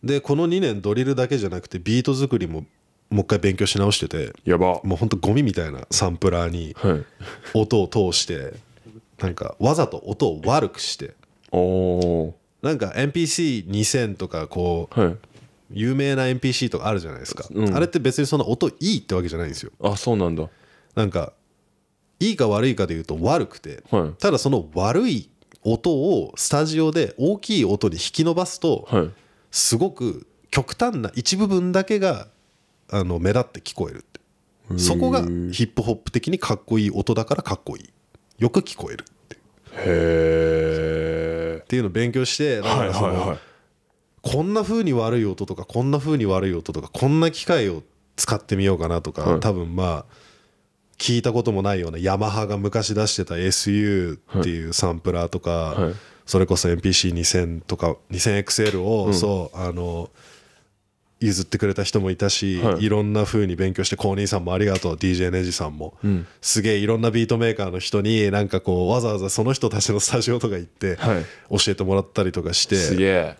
でこの2年ドリルだけじゃなくてビート作りももう一回勉強し直しててやばもうほんとゴミみたいなサンプラーに音を通して、はなんかわざと音を悪くして。おーなんか NPC2000 とかこう、はい、有名な NPC とかあるじゃないですか、うん、あれって別にそんな音いいってわけじゃないんですよあそうなんだなんかいいか悪いかでいうと悪くて、はい、ただその悪い音をスタジオで大きい音に引き伸ばすと、はい、すごく極端な一部分だけがあの目立って聞こえるってそこがヒップホップ的にかっこいい音だからかっこいいよく聞こえるってへえっていうのを勉強してなんかそのこんな風に悪い音とかこんな風に悪い音とかこんな機械を使ってみようかなとか多分まあ聞いたこともないようなヤマハが昔出してた SU っていうサンプラーとかそれこそ NPC2000 とか 2000XL をそうあの。譲ってくれた人もいたし、はい、いろんなふうに勉強して公認さんもありがとう DJ ネジさんも、うん、すげえいろんなビートメーカーの人になんかこうわざわざその人たちのスタジオとか行って教えてもらったりとかして、すげえ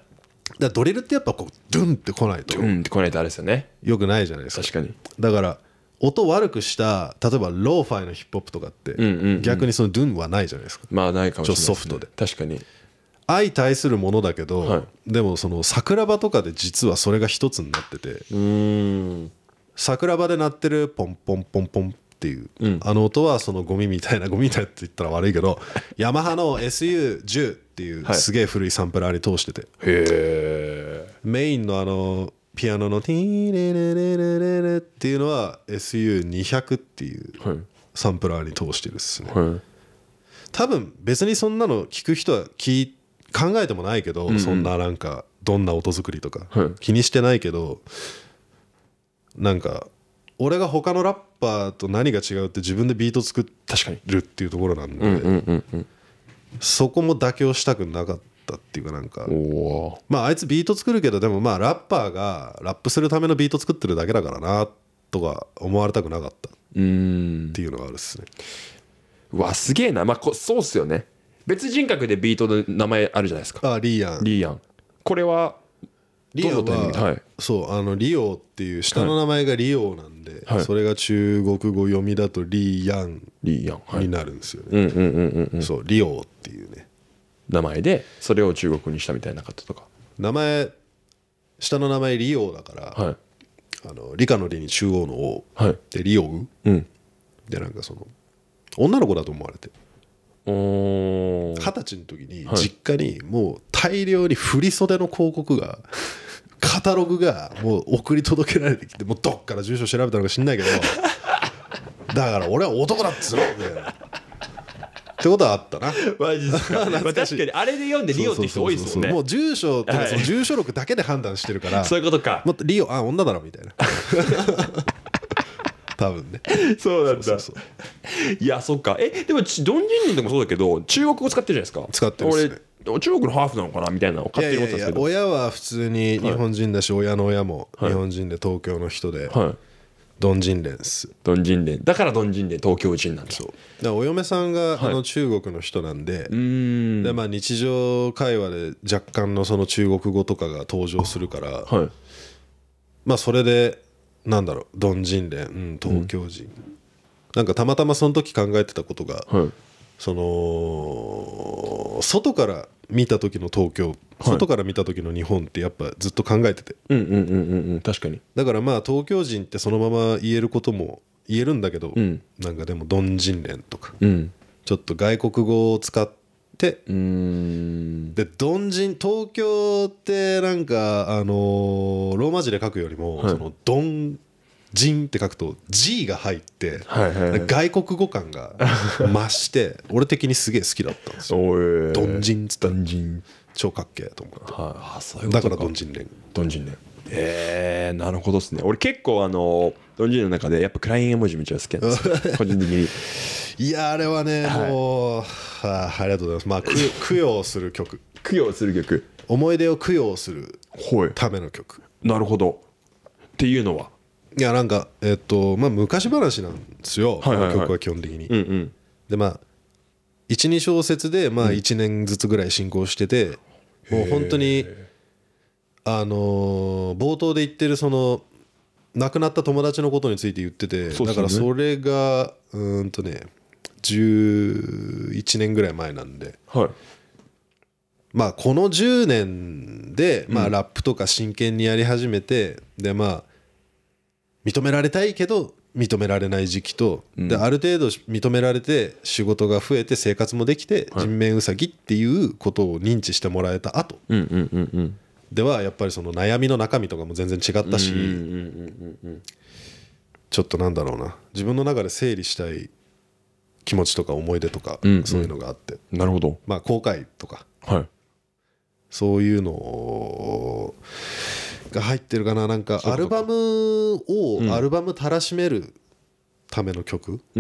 だドリルってやっぱこうドゥンってこないとドゥンってこないとあれですよねよくないじゃないですか確かにだから音悪くした例えばローファイのヒップホップとかって、逆にそのドゥンはないじゃないですかまあないかもしれない、ね、ソフトで確かに相対するものだけど、はい、でもその桜庭とかで実はそれが一つになってて桜庭で鳴ってるポンポンポンポンっていう、うん、あの音はそのゴミみたいなゴミみたいって言ったら悪いけどヤマハの SU10 っていうすげえ古いサンプラーに通してて、はい、メインのあのピアノの「ティーレレレレレレ」っていうのは SU200 っていうサンプラーに通してるっすね、はい、多分別にそんなの聞く人は聞いて考えてもないけど、うんうん、そんななんかどんな音作りとか、気にしてないけどなんか俺が他のラッパーと何が違うって自分でビート作るっていうところなんで、そこも妥協したくなかったっていうかなんかまああいつビート作るけどでもまあラッパーがラップするためのビート作ってるだけだからなとか思われたくなかったっていうのがあるっすね。うわすげえなまあそうっすよね別人格でビートの名前あるじゃないですかあリーアンリーアンこれはリオは、はい、そうあのリオっていう下の名前がリオなんで、はい、それが中国語読みだとリーヤンになるんですよねううううんんんん、そうリオっていうね名前でそれを中国にしたみたいな方とか名前下の名前リオだから、はい、あの理科の理に中央の王、はい、でリオウ、うん、でなんかその女の子だと思われて二十歳の時に実家にもう大量に振り袖の広告が カタログがもう送り届けられてきてもうどっから住所調べたのか知んないけどだから俺は男だっつうのみたいな。ってことはあったな。マジですか。まあ、確かにあれで読んでリオって人多いですもんね。もう住所かその住所録だけで判断してるから。そういうことか。もっとリオあ女だろみたいな。多分ね そうなんだそうそうそういやそっかえでもドン・ジンリンでもそうだけど中国語使ってるじゃないですか使ってるす、ね、俺中国のハーフなのかなみたいなのを買ってたんですけど親は普通に日本人だし、親の親も日本人で東京の人で、はいドンジンレンすドンジンレンだからドンジンレン東京人なんだそうだからお嫁さんが、あの中国の人なんでで、まあ、日常会話で若干のその中国語とかが登場するから、はい、まあそれでなんだろうドン人連、うん、東京人、うん、なんかたまたまその時考えてたことが、はい、その外から見た時の東京、外から見た時の日本ってやっぱずっと考えててうんうんうんうん確かにだからまあ東京人ってそのまま言えることも言えるんだけど、うん、なんかでもドン人連とか、うん、ちょっと外国語を使っってうんで鈍人東京ってなんかあのローマ字で書くよりも、はい、その鈍人って書くと G が入って、外国語感が 増して俺的にすげえ好きだったんですよどんっつったら超かっけえと思って、はい、だから鈍人じん連どん連えー、なるほどですね。俺結構あの、ドンジーの中でやっぱクライン絵文字めちゃ好きなんですよ。個人的に。いや、あれはね、はいもう、はあ、ありがとうございます。まあ、供 供養する曲。供養する曲。思い出を供養するい。ための曲。なるほど。っていうのは。いや、なんか、えっと、まあ、昔話なんですよ。はいはいはいの曲は基本的に。うんうん。で、まあ、1、2小節で、まあ、1年ずつぐらい進行してて、もう本当に、あのー、冒頭で言ってるその亡くなった友達のことについて言ってて、ね、だからそれがうんとね11年ぐらい前なんで、はい、まあこの10年で、まあ、ラップとか真剣にやり始めて、うん、でまあ認められたいけど認められない時期と、うん、である程度認められて仕事が増えて生活もできて、はい、人面うさぎっていうことを認知してもらえた後、うんうんうんうんではやっぱりその悩みの中身とかも全然違ったしちょっとなんだろうな自分の中で整理したい気持ちとか思い出とかそういうのがあって、なるほどまあ後悔とか、はい、そういうのが入ってるかななんかアルバムをアルバムたらしめるための曲ア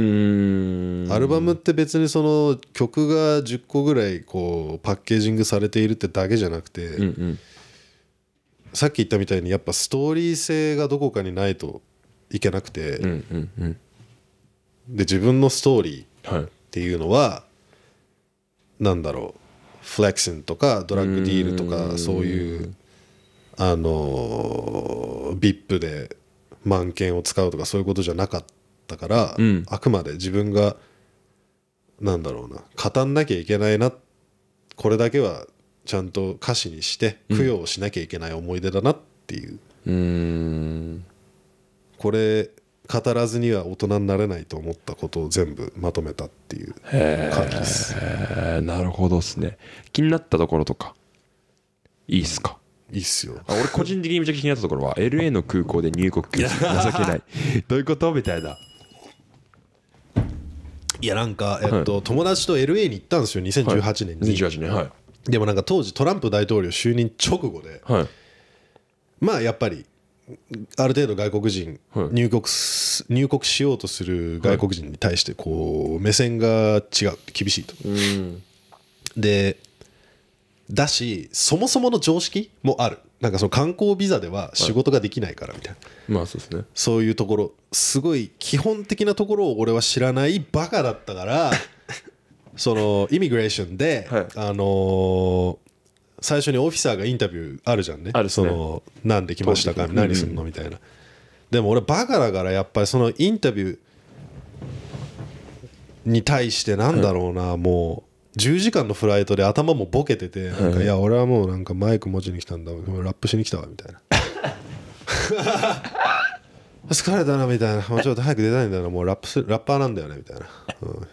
ルバムって別にその曲が10個ぐらいこうパッケージングされているってだけじゃなくて、うんうんさっき言ったみたいにやっぱストーリー性がどこかにないといけなくて、うんうんうん、で自分のストーリーっていうのは、はい、なんだろうフレクシンとかドラッグディールとかそういうあの VIP で万件を使うとかそういうことじゃなかったから、うん、あくまで自分がなんだろうな語んなきゃいけないなこれだけはちゃんと歌詞にして供養しなきゃいけない思い出だなっていう。うこれ語らずには大人になれないと思ったことを全部まとめたっていう感じですなるほどですね気になったところとかいいっすかいいっすよ俺個人的にめちゃくちゃ気になったところは LA の空港で入国情けない どういうことみたいないやなんか、えっと友達と LA に行ったんですよ2018年に、はい、2年はいでもなんか当時トランプ大統領就任直後で、はい、まあやっぱりある程度外国人入国、はい、入国しようとする外国人に対してこう目線が違う厳しいと。でだしそもそもの常識もあるなんかその観光ビザでは仕事ができないからみたいな、まあそうですねそういうところすごい基本的なところを俺は知らないバカだったからそのイミグレーションで、はい、あのー、最初にオフィサーがインタビューあるじゃんね、ね、その何で来ましたか何するのみたいな、でも俺バカだからやっぱりそのインタビューに対してなんだろうな、はい、もう10時間のフライトで頭もボケてて、なんかいや俺はもうなんかマイク持ちに来たんだラップしに来たわみたいな 疲れたなみたいなもうちょっと早く出たいんだよなもうラップラッパーなんだよねみたいな、うん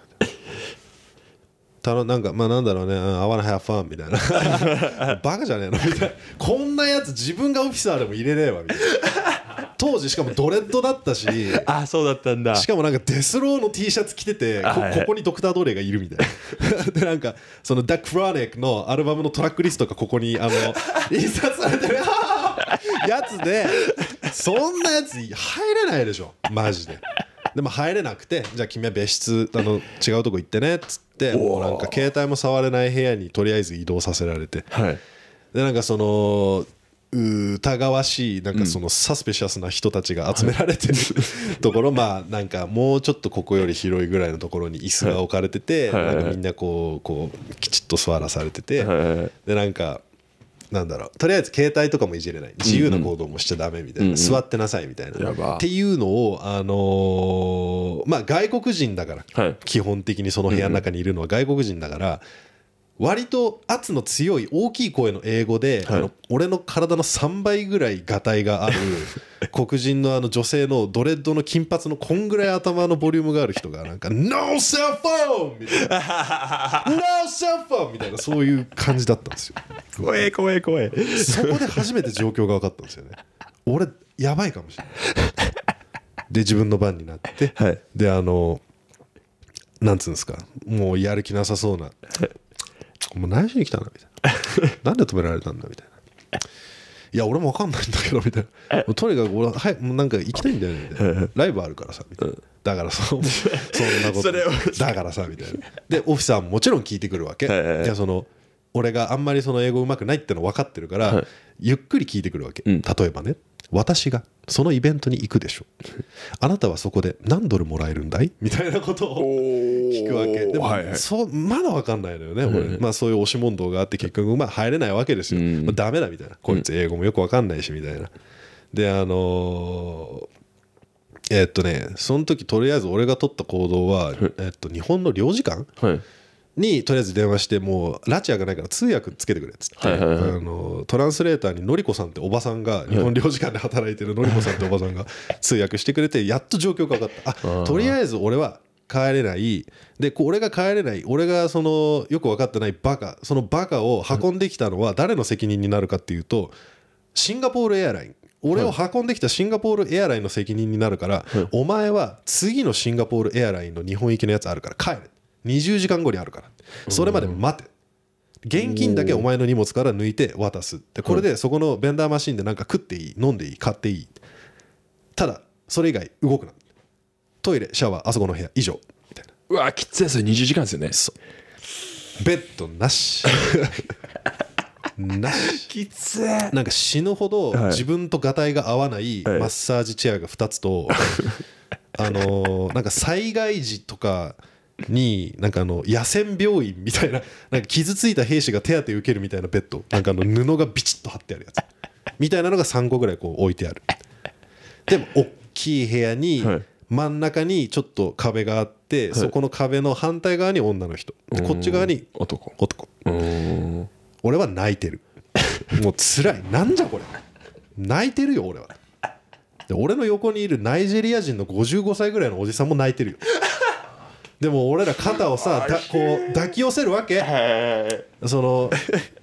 たのなんかまあなんだろうね、うん、I wanna have fun みたいな バカじゃねえのみたいなこんなやつ自分がオフィサーでも入れねえわみたいな当時しかもドレッドだったしあそうだったんだしかもなんかデスローの T シャツ着ててこここにドクター・ドレイがいるみたいな でなんかそのダック・フローックのアルバムのトラックリストがここにあの 印刷されてるやつでそんなやつ入れないでしょマジで。でも入れなくてじゃあ君は別室あの違うとこ行ってねっつってもうなんか携帯も触れない部屋にとりあえず移動させられて、はい、でなんかその疑わしいなんかそのサスペシャスな人たちが集められてる、うん、ところまあなんかもうちょっとここより広いぐらいのところに椅子が置かれててなんかみんなこうこうきちっと座らされててでなんかなんだろうとりあえず携帯とかもいじれない自由な行動もしちゃだめみたいな、うんうん、座ってなさいみたいな、うんうん、っていうのを、あのー、まあ、外国人だから、はい、基本的にその部屋の中にいるのは外国人だから、割と圧の強い大きい声の英語で、はい、あの俺の体の3倍ぐらいがたいがある 黒人のあの女性のドレッドの金髪のこんぐらい頭のボリュームがある人がなんか「No cell phone!」みたいな「みたいなそういう感じだったんですよ。怖え怖え怖え。そこで初めて状況が分かったんですよね。俺やばいかもしれない。で自分の番になって、はい、であのなんつうんですかもうやる気なさそうなお前何しに来たんだみたいな。なんで止められたんだみたいな。いや、俺もわかんないんだけど、みたいな。とにかく俺は、はい、もうなんか行きたいんだよね、みたいな。ライブあるからさ、みたいな。だからそ、そんなこと。だからさ、みたいな。で、オフィサーももちろん聞いてくるわけ。いや、その、俺があんまりその英語うまくないっての分かってるから、ゆっくり聞いてくるわけ。例えばね。私がそのイベントに行くでしょあなたはそこで何ドルもらえるんだいみたいなことを聞くわけでも、はいはい、そうまだ分かんないのよね、うん、まあ、そういう押し問答があって結局まあ入れないわけですよ、うん、まあ、ダメだみたいなこいつ英語もよく分かんないしみたいなであのーえー、っとねその時とりあえず俺が取った行動は、えー、っと日本の領事館、はいにとりあえず電話してもう拉致アがないから通訳つけてくれっつって、あのトランスレーターにのりこさんっておばさんが日本領事館で働いてるのりこさんっておばさんが通訳してくれてやっと状況が分かったあとりあえず俺は帰れないで俺が帰れない俺がそのよく分かってないバカそのバカを運んできたのは誰の責任になるかっていうとシンガポールエアライン俺を運んできたシンガポールエアラインの責任になるから、お前は次のシンガポールエアラインの日本行きのやつあるから帰れ20時間後にあるからそれまで待て現金だけお前の荷物から抜いて渡すってこれでそこのベンダーマシンで何か食っていい飲んでいい買っていいただそれ以外動くなトイレシャワーあそこの部屋以上みたいなうわきついそれ20時間ですよねそうベッドなし なしきついなんか死ぬほど自分とがたいが合わないマッサージチェアが2つと、あのー、なんか災害時とかになんかあの野戦病院みたいな なんか傷ついた兵士が手当て受けるみたいなベッド なんかあの布がビチッと張ってあるやつみたいなのが3個ぐらいこう置いてあるでも大きい部屋に真ん中にちょっと壁があってそこの壁の反対側に女の人でこっち側に男男俺は泣いてるもう辛いなんじゃこれ泣いてるよ俺はで俺の横にいるナイジェリア人の55歳ぐらいのおじさんも泣いてるよでも俺ら肩をさこう抱き寄せるわけ、その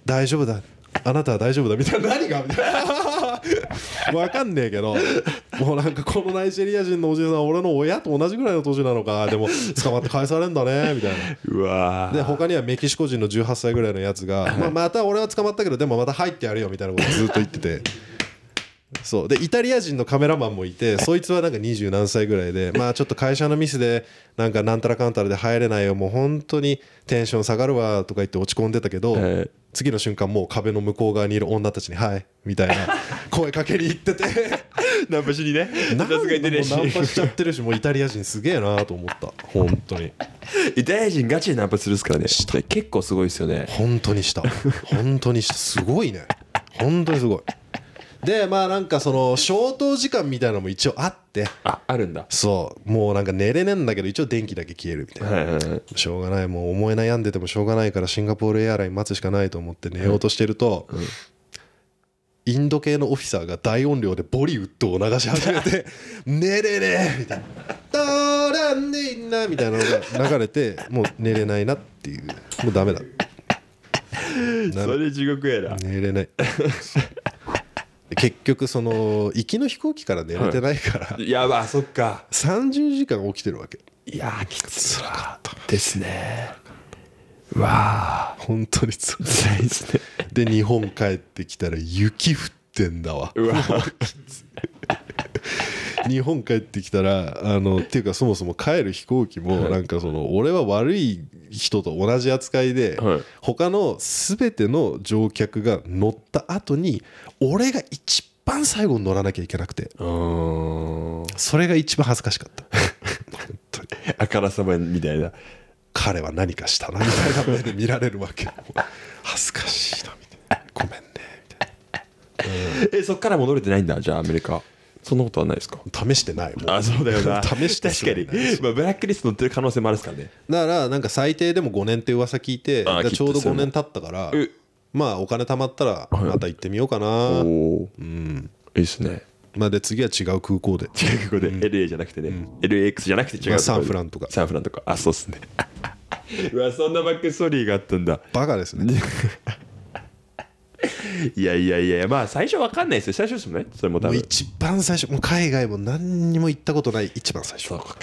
大丈夫だあなたは大丈夫だみたいな何がみたいな分かんねえけどもうなんかこのナイジェリア人のおじいさん俺の親と同じぐらいの年なのかでも捕まって返されるんだねみたいなうわで他にはメキシコ人の18歳ぐらいのやつが、まあ、また俺は捕まったけどでもまた入ってやるよみたいなことずっと言っててそうでイタリア人のカメラマンもいてそいつはなんか二十何歳ぐらいでまあちょっと会社のミスでなんかなんたらかんたらで入れないよもう本当にテンション下がるわとか言って落ち込んでたけど、次の瞬間もう壁の向こう側にいる女たちに「はい」みたいな 声かけに行っててナンパしにねナンパしちゃってるしもうイタリア人すげえなと思った本当にイタリア人ガチでナンパするっすからね結構すごいですよね本当にした本当にしたすごいね本当にすごいでまあなんかその消灯時間みたいなのも一応あってああるんだそうもうなんか寝れねえんだけど一応電気だけ消えるみたいな、はいはいはい、しょうがないもう思い悩んでてもしょうがないからシンガポールエアライン待つしかないと思って寝ようとしてると、うんうん、インド系のオフィサーが大音量でボリウッドを流し始めて「寝れねえ!」みたいな「ドラんねんな」みたいなのが流れてもう寝れないなっていうもうダメだ それ地獄やな寝れない 結局その行きの飛行機から寝れてないから、やばそっか30時間起きてるわけいやきつかったですねわあ本当につらいですねで日本帰ってきたら雪降ってんだわうわきつ日本帰ってきたらあのっていうかそもそも帰る飛行機もなんかその俺は悪い人と同じ扱いで他の全ての乗客が乗った後に俺が一番最後に乗らなきゃいけなくてそれが一番恥ずかしかった本当にあからさまみたいな彼は何かしたなみたいな目で見られるわけ恥ずかしいなみたいなごめんねみたいな、えそっから戻れてないんだじゃあアメリカそんなことはないですか試してないもあそうだよな 試して確かに、まあ、ブラックリスト載ってる可能性もあるですからねだからなんか最低でも5年って噂聞いてちょうど5年経ったからまあお金貯まったらまた行ってみようかな、はい、うんいいですねまあ、で次は違う空港で違う空港で、うん、LA じゃなくてね、うん、LAX じゃなくて違う、まあ、サンフランとかサンフランとかあそうっすね うわそんなバックストーリーがあったんだバカですね いやいやいやまあ最初わかんないですよ最初ですもんねそれも多もう分一番最初もう海外も何にも行ったことない一番最初そうか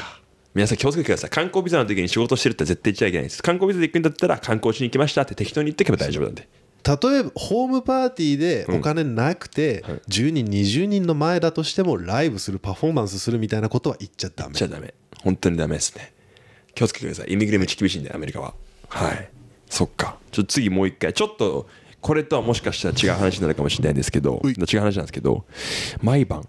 皆さん気をつけてください観光ビザの時に仕事してるって絶対言っちゃいけないです観光ビザで行くんだったら観光しに行きましたって適当に言ってけば大丈夫なんで例えばホームパーティーでお金なくて10人20人の前だとしてもライブするパフォーマンスするみたいなことは言っちゃダメちゃダメ本当にダメですね気をつけてくださいイミグレムチち厳しいんでアメリカははいそっかちょっと次もう一回ちょっとこれとはもしかしたら違う話になるかもしれないんですけど違う話なんですけど毎晩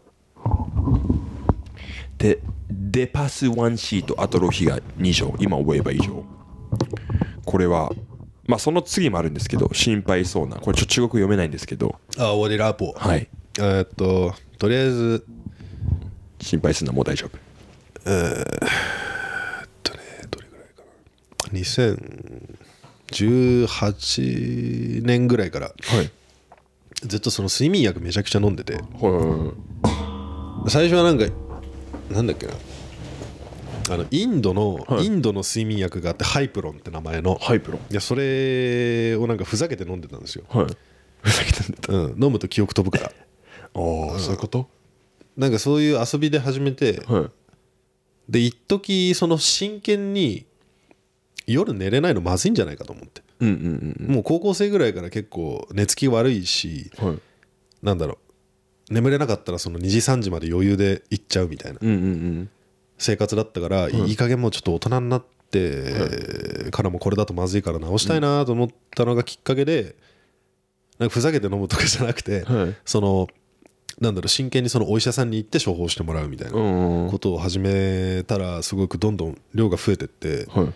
でデパス1シートあとロヒが2錠今覚えば以上これはまあその次もあるんですけど心配そうなこれちょっと中国読めないんですけどあ終わりラポはいえっととりあえず心配するのはもう大丈夫えー、っとねどれぐらいかな2000 18年ぐらいから、はい、ずっとその睡眠薬めちゃくちゃ飲んでて、はいはい、最初はなんかなんだっけなあのインドの、はい、インドの睡眠薬があってハイプロンって名前のハイプロンいやそれをなんかふざけて飲んでたんですよ、はい、ふざけて飲んでた、うん、飲むと記憶飛ぶからああ、そういうことなんかそういう遊びで始めて、はい、で一時その真剣に夜寝れないのまずいんじゃないかと思って、うんうんうん、もう高校生ぐらいから結構寝つき悪いし、はい、なんだろう眠れなかったらその2時3時まで余裕で行っちゃうみたいな生活だったから、いい加減もうちょっと大人になって、からもこれだとまずいから直したいなと思ったのがきっかけで、なんかふざけて飲むとかじゃなくて、そのなんだろう真剣にそのお医者さんに行って処方してもらうみたいなことを始めたらすごくどんどん量が増えてって、はい、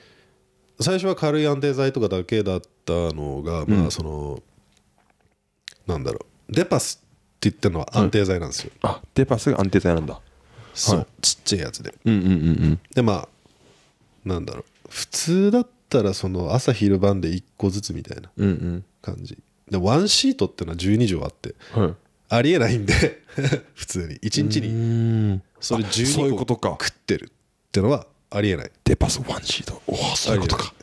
最初は軽い安定剤とかだけだったのが、まあそのなんだろうデパスって言ってるのは安定剤なんですよ、あデパスが安定剤なんだそう、はい、ちっちゃいやつで、うんうんうんうんでまあなんだろう普通だったらその朝昼晩で1個ずつみたいなうんうん感じでワンシートっていうのは12錠あってはいありえないんで 普通に1日にうんそれそういう12こと個か食ってるってのはありえないデパス1シートおおそういうことか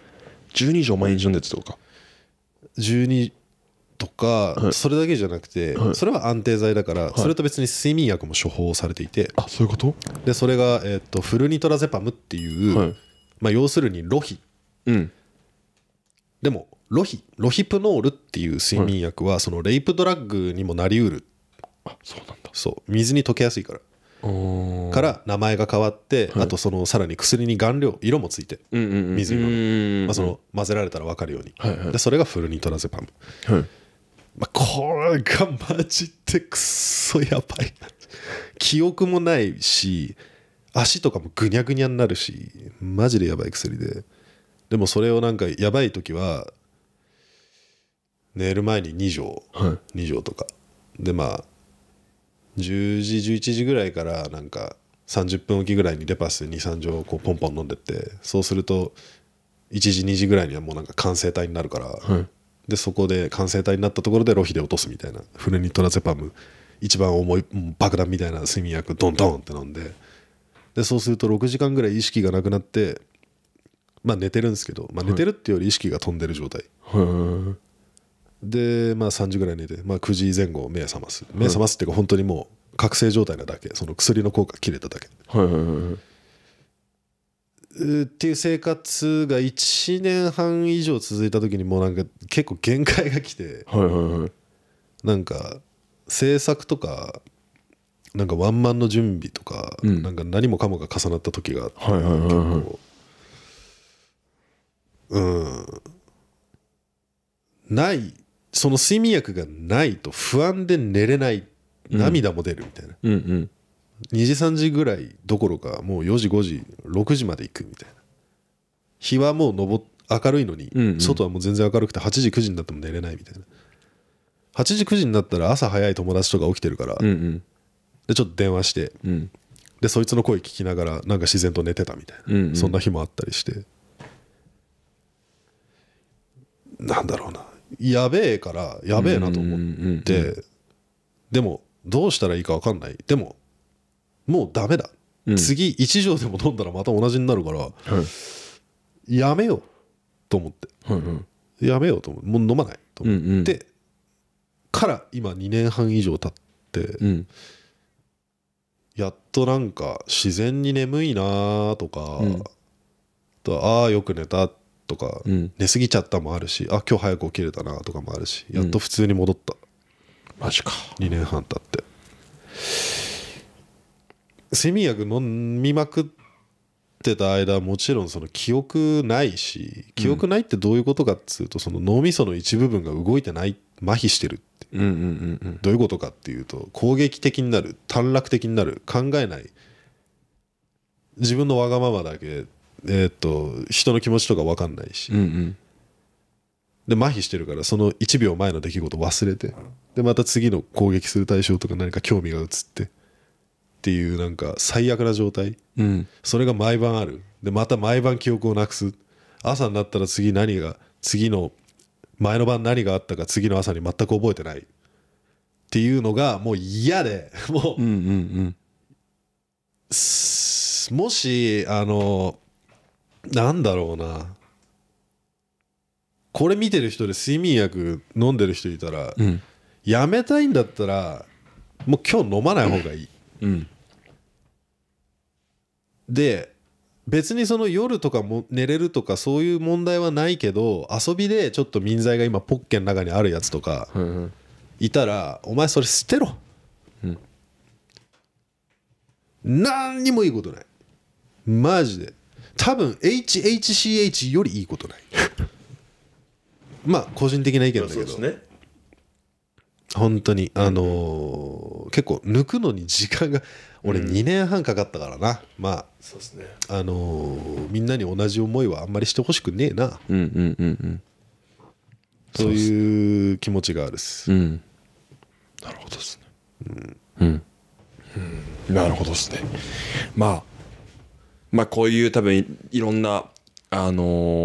12畳毎日飲んでどうとか12とか、それだけじゃなくて、それは安定剤だから、それと別に睡眠薬も処方されていて、あそういうことでそれが、えー、とフルニトラゼパムっていう、まあ、要するにロヒ、うん、でもロヒロヒプノールっていう睡眠薬は、そのレイプドラッグにもなりうるあそうなんだそう水に溶けやすいからから名前が変わって、あとそのさらに薬に顔料色もついて水色まあ、その混ぜられたら分かるように、でそれがフルニトラゼパム、まあ、これがマジでくそやばい 記憶もないし足とかもぐにゃぐにゃになるしマジでやばい薬ででもそれをなんかやばい時は寝る前に2錠、はい、2錠とかでまあ10時11時ぐらいからなんか30分おきぐらいにレパス23錠こうポンポン飲んでってそうすると1時2時ぐらいにはもうなんか完成体になるから、はい、でそこで完成体になったところでロヒで落とすみたいなフルニトラゼパム一番重い爆弾みたいな睡眠薬ドンドンって飲んででそうすると6時間ぐらい意識がなくなってまあ寝てるんですけど、まあ、寝てるっていうより意識が飛んでる状態、はいで、まあ、3時ぐらいに寝て、まあ、9時前後目覚ます目覚ますっていうか本当にもう覚醒状態なだけその薬の効果切れただけ、はいはいはいっていう生活が1年半以上続いた時にもうなんか結構限界が来て、はいはいはい、なんか制作とかなんかワンマンの準備とか,、なんか何もかもが重なった時があって、はいはいはいはい、結構うんないその睡眠薬がないと不安で寝れない涙も出るみたいな、うんうん2時3時ぐらいどころかもう4時5時6時まで行くみたいな日はもう昇明るいのに、うんうん、外はもう全然明るくて8時9時になっても寝れないみたいな8時9時になったら朝早い友達とか起きてるから、うんうん、でちょっと電話して、うん、でそいつの声聞きながらなんか自然と寝てたみたいな、うんうん、そんな日もあったりしてなんだろうなやべえからやべえなと思ってでもどうしたらいいか分かんないでももうダメだ、うん、次1錠でも飲んだらまた同じになるから、はい、やめようと思って、はいはい、やめようと思ってもう飲まないと思って、うんうん、から今2年半以上経って、うん、やっとなんか自然に眠いなとか、うん、とああよく寝たってとか、うん、寝過ぎちゃったもあるしあ今日早く起きれたなとかもあるしやっと普通に戻った、うん、マジか2年半経って睡眠薬飲みまくってた間もちろんその記憶ないし記憶ないってどういうことかっつうと、その脳みその一部分が動いてない麻痺してるってどういうことかっていうと攻撃的になる短絡的になる考えない自分のわがままだけえー、っと人の気持ちとか分かんないし、うんうん、で麻痺してるからその1秒前の出来事忘れてでまた次の攻撃する対象とか何か興味が移ってっていうなんか最悪な状態、うん、それが毎晩あるでまた毎晩記憶をなくす朝になったら次何が次の前の晩何があったか次の朝に全く覚えてないっていうのがもう嫌で もううんうんうん、もしあのなんだろうなこれ見てる人で睡眠薬飲んでる人いたら、うん、やめたいんだったらもう今日飲まない方がいい、うん、で別にその夜とかも寝れるとかそういう問題はないけど遊びでちょっと民剤が今ポッケの中にあるやつとかいたらお前それ捨てろ、うん、何にもいいことないマジで多分 HHCH よりいいことない まあ個人的な意見だけど、ね、本当にあのー、結構抜くのに時間が俺2年半かかったからな、うん、まあそうですねあのー、みんなに同じ思いはあんまりしてほしくねえなうんうんうんうんそういう気持ちがあるっす、うん、なるほどですねうん、うん、うん、なるほどですねまあまあ、こういう多分いろんな、あの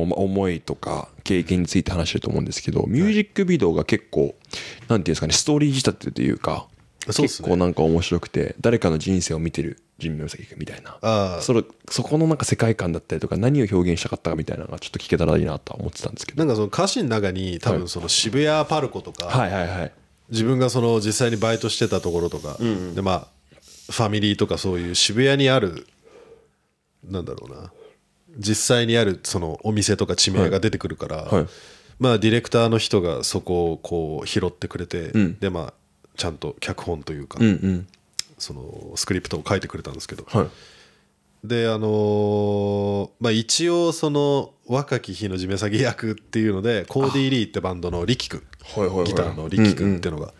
ー、思いとか経験について話してると思うんですけどミュージックビデオが結構なんていうんですかねストーリー仕立てというか結構なんか面白くて誰かの人生を見てる人名関みたいなそのそこのなんか世界観だったりとか何を表現したかったかみたいなのがちょっと聞けたらいいなとは思ってたんですけどなんかその歌詞の中に多分その渋谷パルコとか、はいはいはい、自分がその実際にバイトしてたところとか、でまあファミリーとかそういう渋谷にあるなんだろうな実際にあるそのお店とか地名が出てくるから、はいはい、まあディレクターの人がそこをこう拾ってくれて、うん、でまあちゃんと脚本というか、うんうん、そのスクリプトを書いてくれたんですけど、はい、であのー、まあ一応その若き日の地め下げ役っていうのでコーディー・リーってバンドのリキ君ギターのリキ君っていうのが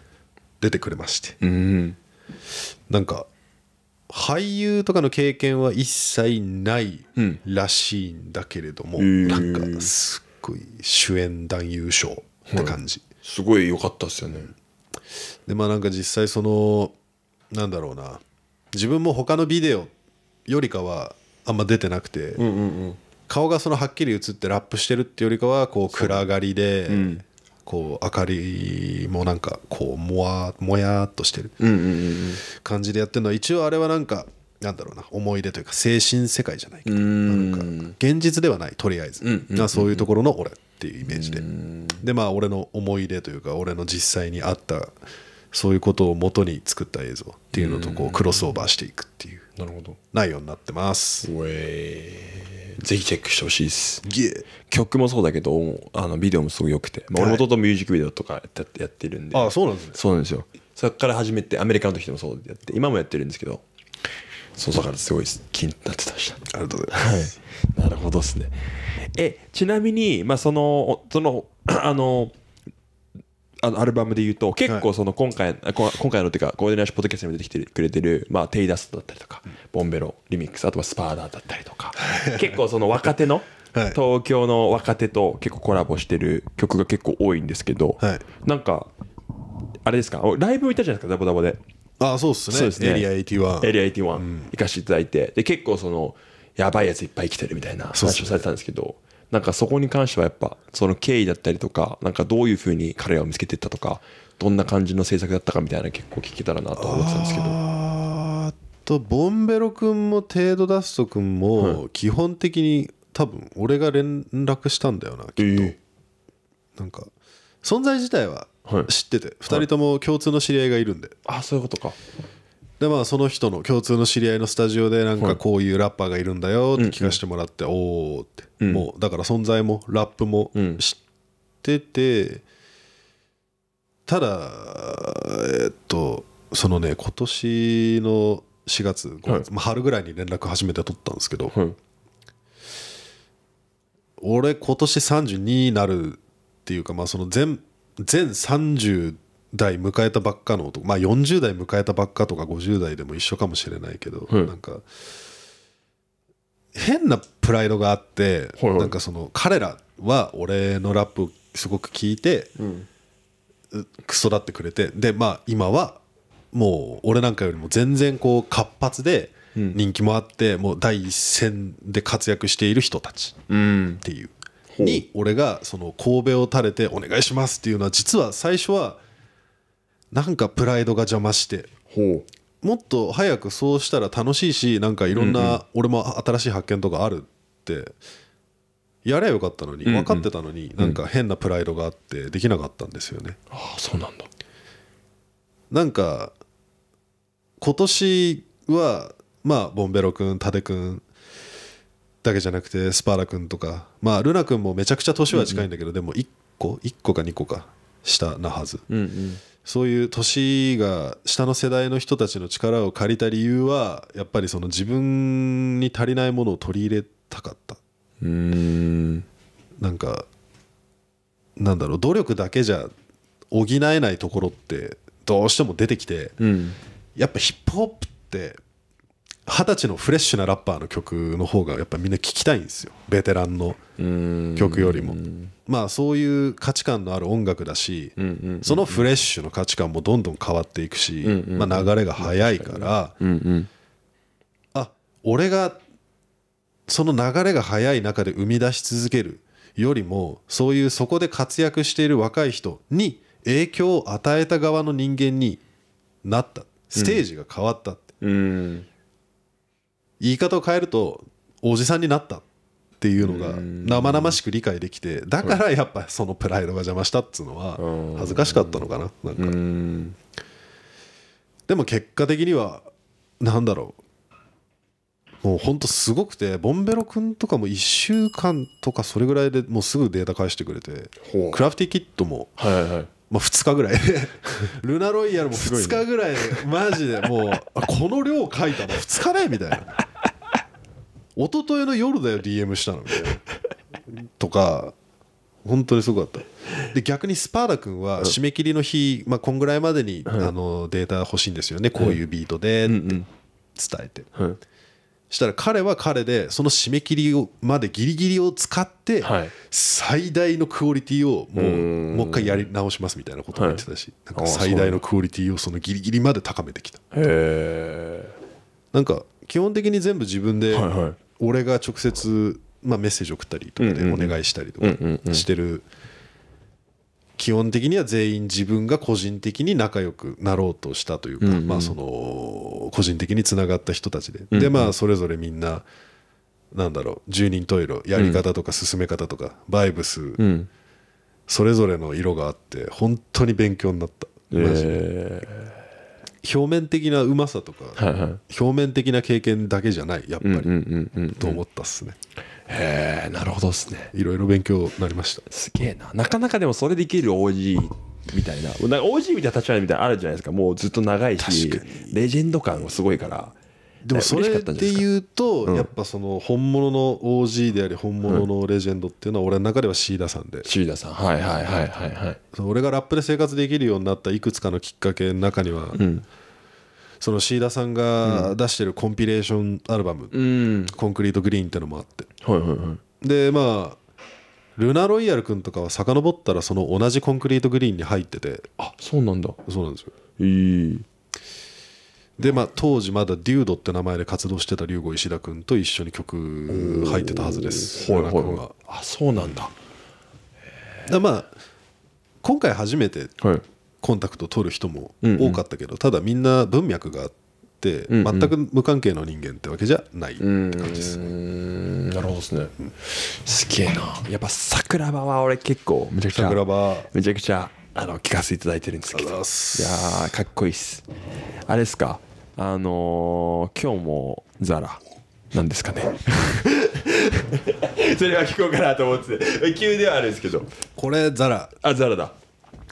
出てくれまして、うんうん、なんか俳優とかの経験は一切ないらしいんだけれども、うん、なんかすっごい主演男優賞って感じ、うん、すごい良かったっすよねでまあなんか実際そのなんだろうな自分も他のビデオよりかはあんま出てなくて、うんうんうん、顔がそのはっきり映ってラップしてるってよりかはこう暗がりで、うん、こう明かりもなんかこうもわもやっとしてる感じでやってるのは一応あれはなんかなんだろうな思い出というか精神世界じゃないけどなんか現実ではないとりあえず、うそういうところの俺っていうイメージででまあ俺の思い出というか俺の実際にあったそういうことを元に作った映像っていうのとこうクロスオーバーしていくっていう内容になってます。ぜひチェックしてほしいです、曲もそうだけどあのビデオもすごく良くて、まあ、俺もととミュージックビデオとかやってるんで、あそうなんですねそうなんですよそこから始めてアメリカの時でもそうやって今もやってるんですけどそうだからすごい気になってましたありがとうございます、はい、なるほどですねえちなみにまあそのその あのあのアルバムでいうと結構その今回、はい、今回のっていうかコーディネーションポッドキャストにも出てきてくれてる、まあ、テイダストだったりとか、うん、ボンベロリミックスあとはスパーダだったりとか結構その若手の、はい、東京の若手と結構コラボしてる曲が結構多いんですけど、はい、なんかあれですかライブ行ったじゃないですかダボダボでああそうですねですねエリア81エリア81、行かせていただいてで結構そのやばいやついっぱい来てるみたいな話をされてたんですけどなんかそこに関してはやっぱその経緯だったりとかなんかどういうふうに彼らを見つけていったとかどんな感じの制作だったかみたいな結構聞けたらなと思ってたんですけどあとボンベロ君も程度ダスト君も基本的に多分俺が連絡したんだよなきっと、なんか存在自体は知ってて、2人とも共通の知り合いがいるんで、あそういうことかでまあその人の共通の知り合いのスタジオでなんかこういうラッパーがいるんだよって聞かせてもらって、おおって、うんもうだから存在もラップも知っててただえっとそのね今年の4月5月、まあ、春ぐらいに連絡初めて取ったんですけど、はい俺今年32になるっていうかまあその全全30代迎えたばっかの男まあ40代迎えたばっかとか50代でも一緒かもしれないけど、なんか変なプライドがあって、はいはい、なんかその彼らは俺のラップすごく聞いて、うん、クソだってくれてでまあ今はもう俺なんかよりも全然こう活発で人気もあって、うん、もう第一線で活躍している人たちっていう、うん、に俺がその神戸を垂れて「お願いします」っていうのは実は最初はなんかプライドが邪魔してもっと早くそうしたら楽しいしなんかいろんな俺も新しい発見とかあるってやればよかったのに分かってたのになんか変なプライドがあってできなかったんですよね。あそうなんだなんか今年はまあボンベロ君タデ君だけじゃなくてスパーラ君とかまあルナ君もめちゃくちゃ年は近いんだけどでも1個1個か2個か下なはず。うん、うんそういう年が下の世代の人たちの力を借りた理由はやっぱりその自分に足りないものを取り入れたかったうんなんかなんだろう努力だけじゃ補えないところってどうしても出てきて、うん、やっぱヒップホップって二十歳のフレッシュなラッパーの曲の方がやっぱみんな聴きたいんですよベテランの曲よりもまあそういう価値観のある音楽だしそのフレッシュの価値観もどんどん変わっていくしまあ流れが速いからあ俺がその流れが速い中で生み出し続けるよりもそういうそこで活躍している若い人に影響を与えた側の人間になったステージが変わったって。言い方を変えるとおじさんになったっていうのが生々しく理解できてだからやっぱそのプライドが邪魔したっつうのは恥ずかしかったのかななんかでも結果的には何だろうもうほんとすごくてボンベロ君とかも1週間とかそれぐらいでもうすぐデータ返してくれてクラフティキットもまあ、2日ぐらい ルナロイヤルも2日ぐらいマジでもうこの量書いたの2日ねみたいな一昨日の夜だよ DM したのみたいなとか本当にすごかったで逆にスパーダ君は締め切りの日、まあ、こんぐらいまでにあのデータ欲しいんですよねこういうビートでって伝えて、したら彼は彼でその締め切りをまでギリギリを使って最大のクオリティをもうもう一回やり直しますみたいなことも言ってたし、なんか最大のクオリティをそのギリギリまで高めてきたなんか基本的に全部自分で俺が直接まあメッセージ送ったりとかでお願いしたりとかしてる、基本的には全員自分が個人的に仲良くなろうとしたというか、うんうん、まあ、その個人的につながった人たちで、うんうん、でまあそれぞれみんななんだろう十人十色やり方とか進め方とか、バイブス、うん、それぞれの色があって本当に勉強になったマジで、えー、表面的なうまさとか、はいはい、表面的な経験だけじゃないやっぱり、と思ったっすね。うんうんうんうんへえなるほどですねいろいろ勉強になりましたすげえななかなかでもそれできる OG みたいな OG みたいな立場みたいなあるじゃないですかもうずっと長いしレジェンド感がすごいからでもそれで言うと、やっぱその本物の OG であり本物のレジェンドっていうのは俺の中ではシーダさんで、シーダさんはいはいはいはいはい俺がラップで生活できるようになったいくつかのきっかけの中には、そのシーダさんが出してるコンピレーションアルバム「コンクリートグリーン」ってのもあってはいはいはい、でまあルナ・ロイヤル君とかは遡ったらその同じコンクリートグリーンに入っててあそうなんだそうなんですよでまあ当時まだデュードって名前で活動してた龍吾石田君と一緒に曲入ってたはずですはいはいはいあそうなんだだまあ今回初めてコンタクト取る人も多かったけど、ただみんな文脈があって、う全く無関係の人間ってわけじゃないって感じですなるほどですね、うん、すげえなやっぱ桜庭は俺結構めちゃくちゃ桜庭めちゃくちゃあの聞かせていただいてるんですけどいやかっこいいっすあれですかあのー、今日もザラなんですかね それは聞こうかなと思ってて急ではあるんですけどこれザラあザラだ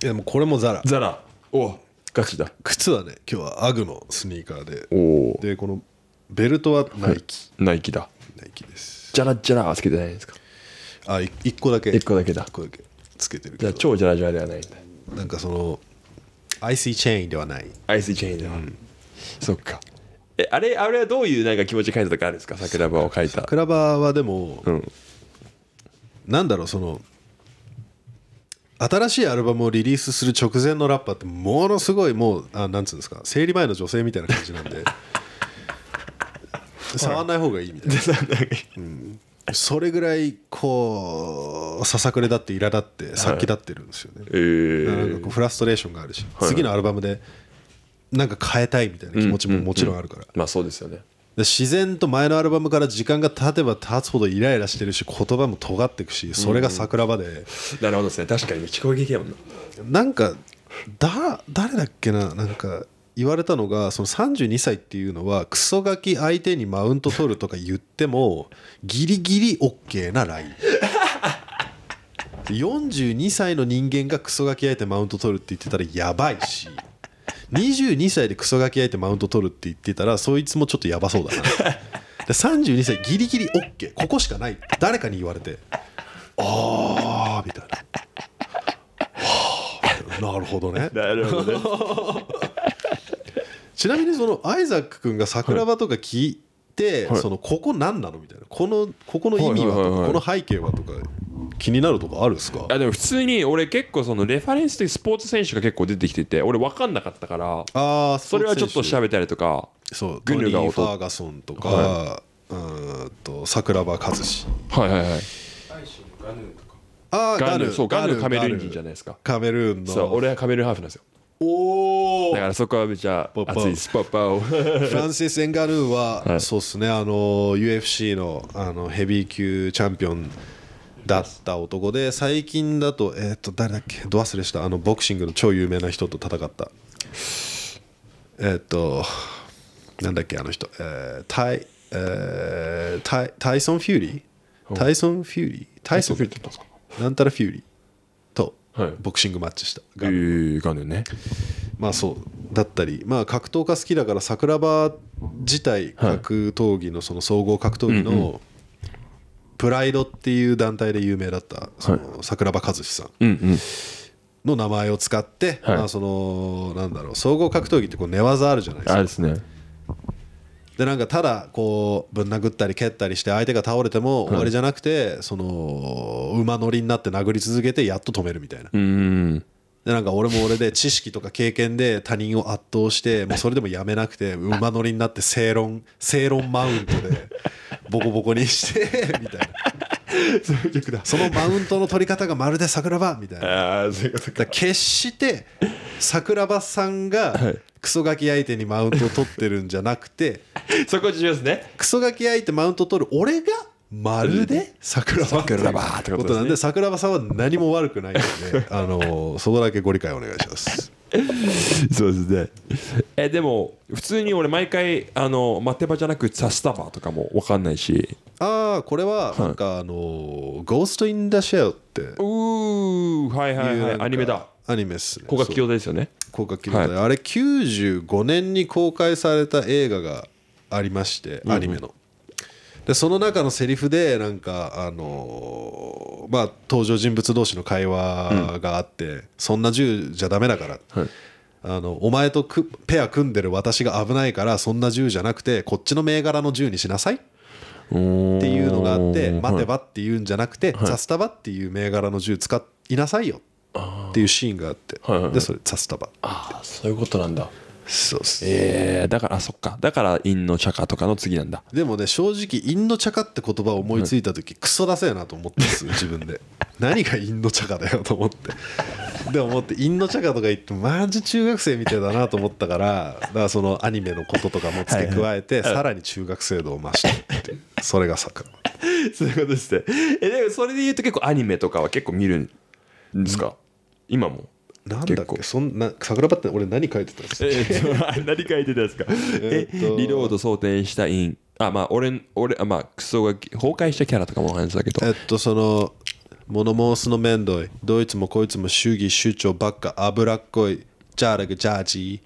いやもうこれもザラザラおガチだ靴はね今日はアグのスニーカーでおでこのベルトはナイキナイキだナイキですゃらじゃらはつけてないですかあ一1個だけ1個だけだ1個だけつけてるけじゃ超じゃらじゃらではないなんかそのアイスーチェーンではないアイスイチェーンでは、そっかえあれあれはどういうなんか気持ち書いたとかあるんですか桜庭を書いた桜庭はでも、うんなんだろうその新しいアルバムをリリースする直前のラッパーってものすごいもうあなんつうんですか生理前の女性みたいな感じなんで 触らない方がいいみたいな、うん、それぐらいこうささくれだって苛立って殺気立ってるんですよね、はい、なんかこうフラストレーションがあるし、はい、次のアルバムでなんか変えたいみたいな気持ちももちろんあるから、うんうん、まあそうですよね自然と前のアルバムから時間が経てば経つほどイライラしてるし言葉も尖ってくしそれが桜庭で、うんうん、なるほどですね確かに聞こえきやもんななんかだ誰だっけななんか言われたのがその32歳っていうのはクソガキ相手にマウント取るとか言ってもギリギリ OK なライン42歳 の人間がクソガキ相手マウント取るって言ってたらやばいし22歳でクソガキ相手マウント取るって言ってたらそいつもちょっとやばそうだな で32歳ギリギリ OK ここしかないって誰かに言われてああみたいな。なるほどね。なるほどね ちなみにそのアイザック君が桜庭とか聞、はい、そのここ何なのみたいなこのここの意味はとかこの背景はとか気になるとかあるんですかあでも普通に俺結構そのレファレンスでスポーツ選手が結構出てきてて俺分かんなかったからあそれはちょっと調べたりとかそうグルガオとファーガソンとか、はい、うんと桜庭和志はいはいはいガヌーとかあガヌーそうガヌーカメルーン人じゃないですかカメルーンのそう俺はカメルーンハーフなんですよおだからそこはめちゃ熱いですパパをフランシス・エンガルーは、はい、そうですねあの UFC のあのヘビー級チャンピオンだった男で最近だと,、えー、と誰だっけど忘れしたあのボクシングの超有名な人と戦ったえっ、ー、となんだっけあの人、えー、タイ、えー、タイタイソン・フューリータイソン・フューリータイソン・フューリーなんたらフューリーボクシングマッチした、はい、ガヌねまあそうだったりまあ格闘家好きだから桜庭自体格闘技のその総合格闘技の、プライドっていう団体で有名だったその桜庭和志さん、うんうんの名前を使って、はい、まあそのなんだろう総合格闘技ってこう寝技あるじゃないですか。あですね。でなんかただこうぶん殴ったり蹴ったりして相手が倒れても終わりじゃなくて、その馬乗りになって殴り続けてやっと止めるみたいな。うんでなんか俺も俺で知識とか経験で他人を圧倒して もうそれでもやめなくて馬乗りになって正論正論マウントでボコボコにして みたいな。そういう曲だそのマウントの取り方がまるで桜庭みたいな決して桜庭さんがクソガキ相手にマウントを取ってるんじゃなくて そこ重要ですねクソガキ相手マウント取る俺がまるで桜庭桜庭ってことなんで桜庭さんは何も悪くないので あのそこだけご理解お願いします そうですねえでも普通に俺毎回あのマてバじゃなくサスタバとかも分かんないしああこれはなんか、はい、あの「ゴースト・イン・ダ・シェル」ってうーはいはいはいアニメだアニメっすね高架橋ですよね高架橋、はあれ95年に公開された映画がありまして、うんうん、アニメの。でその中のセリフでなんか、あのー、まあ、登場人物同士の会話があって、うん、そんな銃じゃダメだから、はい、あのお前とペア組んでる私が危ないからそんな銃じゃなくてこっちの銘柄の銃にしなさいっていうのがあって待てばっていうんじゃなくて、はい、ザスタバっていう銘柄の銃使いなさいよっていうシーンがあって、でそれザスタバああそういうことなんだそうっすええー、だからそっかだからイドのャカとかの次なんだでもね正直イドのャカって言葉を思いついた時、うん、クソダセえなと思ったんです 自分で何がイドのャカだよと思って でも思って陰のャカとか言ってマジ中学生みたいだなと思ったからだからそのアニメのこととかも付け加えて、さらに中学生度を増しててそれが桜 そういうことしてえでもそれで言うと結構アニメとかは結構見るんですか、うん、今もなんだっけそんな桜庭って俺何書いてたんですか、えー、何書いてたんですかえリロード想定したインあまあ俺俺あまあクソが崩壊したキャラとかも話だけどえっとその物申すのめんどいどいつもこいつも主義主張ばっか脂っこいジャーラグジャージー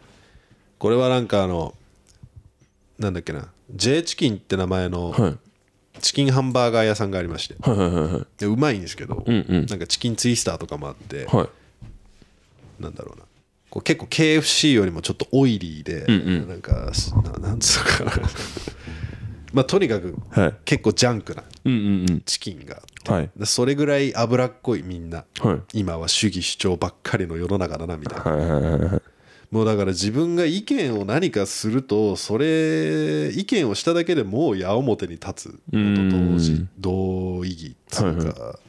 これはなんかあのなんだっけな J チキンって名前の、はいチキンハンバーガー屋さんがありまして、うまいんですけど、なんかチキンツイスターとかもあって、はい、なんだろうなこう結構 KFC よりもちょっとオイリーで、うんうん、なんかなんつうか まあとにかく、はい、結構ジャンクなチキンがあ、はい、それぐらい脂っこいみんな、はい、今は主義主張ばっかりの世の中だなみたいな、はいはいはいはい、もうだから自分が意見を何かするとそれ意見をしただけでもう矢面に立つと同時同意義ていうか、はいはい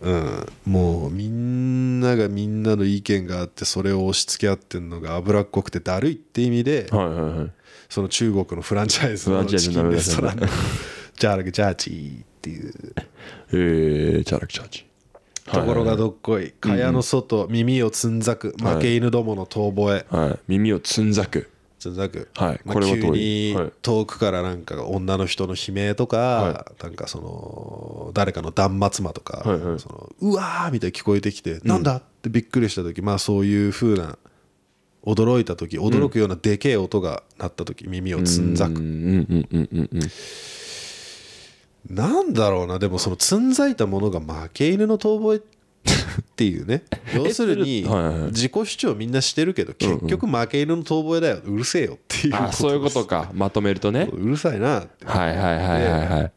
うん、もうみんながみんなの意見があってそれを押し付け合ってるのが脂っこくてだるいって意味で、はいはいはい、その中国のフランチャイズのチキンレストランのチャーラクチャーチーっていうえチャーラクチャーチーところがどっこい蚊帳、の外、耳をつんざく負け犬どもの遠吠え、はい、耳をつんざくじなく、はい、まあ、これは急に遠くからなんか女の人の悲鳴とか、はい、なんかその誰かの断末魔とか、はいはい、そのうわーみたいに聞こえてきて、うん、なんだってびっくりした時、まあ、そういうふうな驚いた時驚くようなでけえ音が鳴った時、うん、耳をつんざく。なんだろうなでもそのつんざいたものが負け犬の遠吠えってっていうね 要するに自己主張みんなしてるけど結局負け犬の遠吠えだようるせえよっていうあそういうことかまとめるとねうるさいなってはいはいはいはいはい、